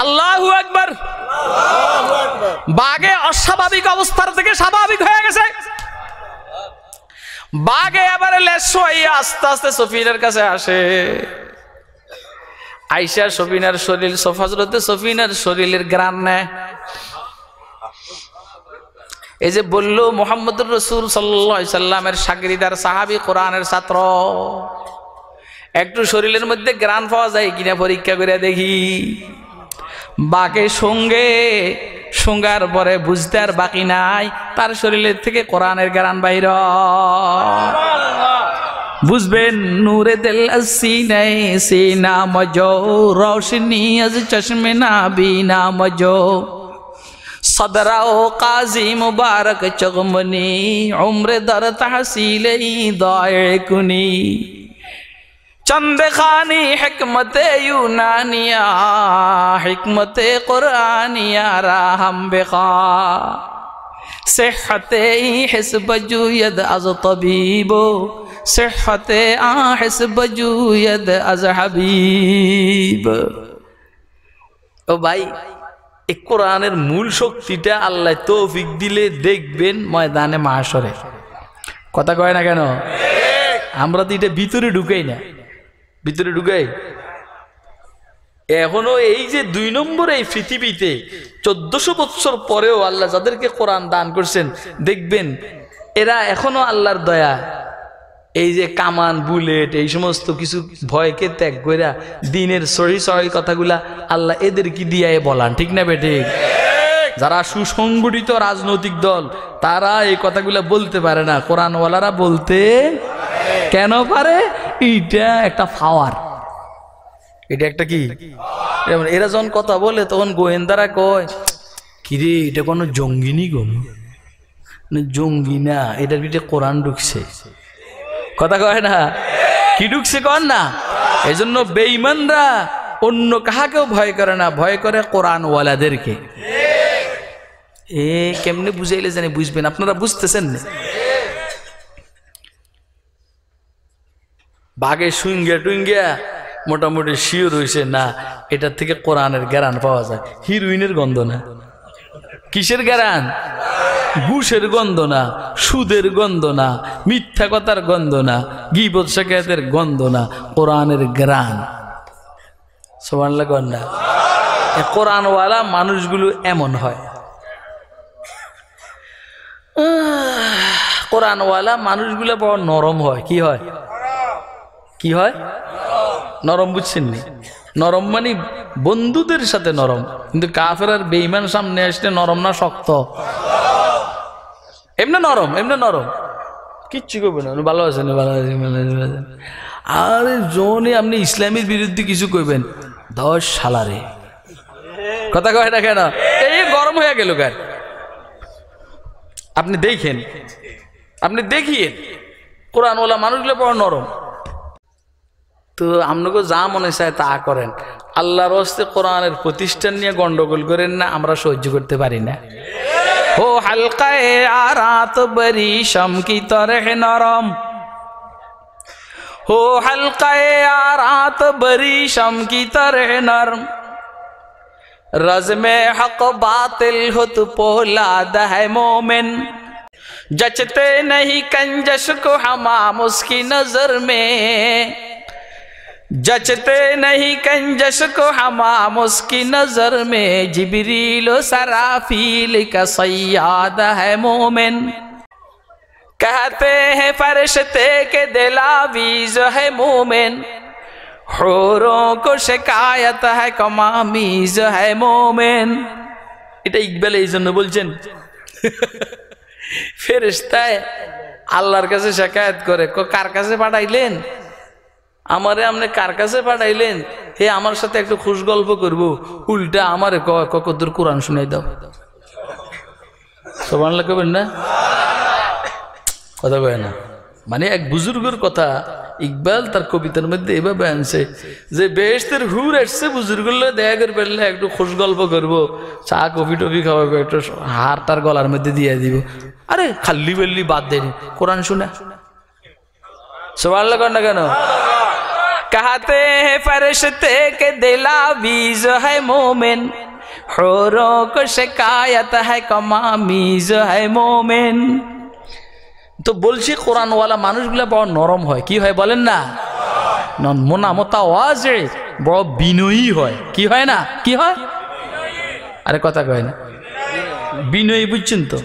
আল্লাহ একবার বাঘে অস্বাভাবিক অবস্থার থেকে স্বাভাবিক হয়ে গেছে বাঘে এবারে লেসো আস্তে আস্তে সফিনার কাছে আসে আইসা সফিনার শরীর সফাজরতে সফিনার শরীরের গ্রাম নেয় এই যে বলল মোহাম্মদ রসুল সাল্লামের সাকিদার সাহাবি কোরআনের ছাত্র একটু শরীরের মধ্যে গ্রান পাওয়া যায় কিনা পরীক্ষা করে দেখি বাকে সঙ্গে সঙ্গার পরে বুঝতে আর বাকি নাই তার শরীরের থেকে কোরআনের গ্রান বাইর বুঝবেন নূরে দিল সিনাই সিনা মজো রোশনি আজ চশমে না বিনা মজো صدر او قاضی مبارک چغمنی عمر در تحصیل ہی دو کنی چند خانی حکمت یونانیا حکمت قرآنیا راہم ہم صحت ستے ہی حیس بجو از طبیبو صحت آن حسب بجو ید حبیب او بھائی এ কোরআনের মূল শক্তিটা আল্লাহ তৌফিক দিলে দেখবেন ময়দানে মাহাসরে কথা কয় না কেন আমরা তো এটা ভিতরে ঢুকাই না ভিতরে ঢুকাই এখনো এই যে দুই নম্বর এই পৃথিবীতে চোদ্দশো বৎসর পরেও আল্লাহ যাদেরকে কোরআন দান করছেন দেখবেন এরা এখনো আল্লাহর দয়া এই যে কামান বুলেট এই সমস্ত কিছু ভয়কে ত্যাগ কইরা দিনের সহি সহি কথাগুলা আল্লাহ এদের কি দিয়ে বলান ঠিক না বেটে যারা সুসংগঠিত রাজনৈতিক দল তারা এই কথাগুলো বলতে পারে না কোরআনওয়ালারা বলতে কেন পারে এইটা একটা ফাওয়ার এটা একটা কি এরা যখন কথা বলে তখন গোয়েন্দারা কয় কিরে এটা কোনো জঙ্গিনী গম মানে জঙ্গি না এটার পিঠে কোরআন ঢুকছে কথা কয় না কি ঢুকছে কন না এই জন্য বেইমানরা অন্য কাহাকেও ভয় করে না ভয় করে কোরআনওয়ালাদেরকে এ কেমনে বুঝাইলে জানি বুঝবেন আপনারা বুঝতেছেন না বাঘে সুইঙ্গে টুইঙ্গিয়া মোটামুটি শিওর হয়েছে না এটার থেকে কোরআনের গ্যারান পাওয়া যায় হিরোইনের গন্ধ না কিসের গ্যারান ঘুষের গন্ধ না সুদের গন্ধ না মিথ্যা কথার গন্ধ না গিবত শেখাতের গন্ধ না কোরআনের গ্রান না কোরআনওয়ালা মানুষগুলো এমন হয় কোরআনওয়ালা মানুষগুলো বড় নরম হয় কি হয় কি হয় নরম বুঝছেন না নরম মানে বন্ধুদের সাথে নরম কিন্তু কাফের আর বেইমান সামনে আসলে নরম না শক্ত এমনি নরম এমনি নরম কিচ্ছু করবে না ভালো আছেন ভালো আছেন ভালো আছে আরে জনে আপনি ইসলামের বিরুদ্ধে কিছু করবেন দশ সালারে কথা কয় না কেন এই গরম হয়ে গেল কার আপনি দেখেন আপনি দেখিয়ে ওলা মানুষগুলো পড়া নরম তো আপনাকে যা মনে চায় তা করেন আল্লাহর হস্তে কোরআনের প্রতিষ্ঠান নিয়ে গন্ডগোল করেন না আমরা সহ্য করতে পারি না ও হালকায় আত বরি শমকি তরে নরম হো হালকায় আত বরি শমকি তরে নরম রজমে হক বাতিল হত পোলা দহ মোমেন জচতে নহি কঞ্জস কো হামা মুসকি নজর মে جچتے نہیں کنجس کو ہمام کی نظر میں جبریل و سرافیل کا سیاد ہے ہے مومن مومن کہتے ہیں فرشتے کے دلاویز حوروں کو شکایت ہے کمامیز ہے مومین اٹھا اکبل بولتے اللہ شکایت کر আমারে আপনি কার কাছে পাঠাইলেন হে আমার সাথে একটু খুশ গল্প করব উল্টা আমারে ককদূর কোরআন শুনাই দাও সবান লাগবেন না কথা কয় না মানে এক বুজুর্গের কথা ইকবাল তার কবিতার মধ্যে এভাবে আনছে যে বেহেস্তের হুর আসছে বুজুর্গলে দেখা করে পেলে একটু খুশ গল্প করবো চা কফি টফি খাওয়াবো একটু হার তার গলার মধ্যে দিয়ে দিব আরে খাল্লি বেল্লি বাদ দেয়নি কোরআন শুনে সবার লাগান না কেন कहते हैं फरिश्ते के दिला बीज है मोमिन होरों को शिकायत है कमामीज है मोमिन তো বলছি কোরআনওয়ালা মানুষগুলো বড় নরম হয় কি হয় বলেন না মোনামতা ওয়াজে বড় বিনয়ী হয় কি হয় না কি হয় আরে কথা কয় না বিনয়ী বুঝছেন তো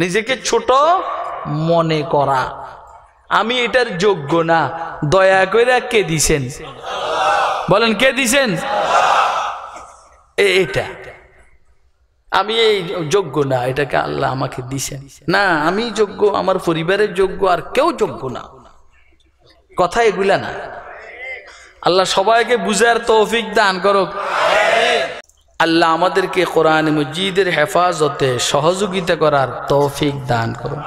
নিজেকে ছোট মনে করা আমি এটার যোগ্য না দয়া করে কে দিছেন বলেন কে দিছেন এটা আমি এই যোগ্য না এটাকে আল্লাহ আমাকে দিছেন না আমি যোগ্য আমার পরিবারের যোগ্য আর কেউ যোগ্য না কথা এগুলা না আল্লাহ সবাইকে বুঝার তৌফিক দান করো আল্লাহ আমাদেরকে কোরআন মজিদের হেফাজতে সহযোগিতা করার তৌফিক দান করুন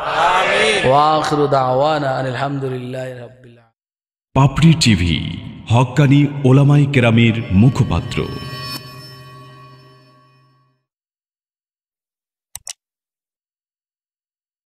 পাপড়ি টিভি হকানি ওলামাই কেরামের মুখপাত্র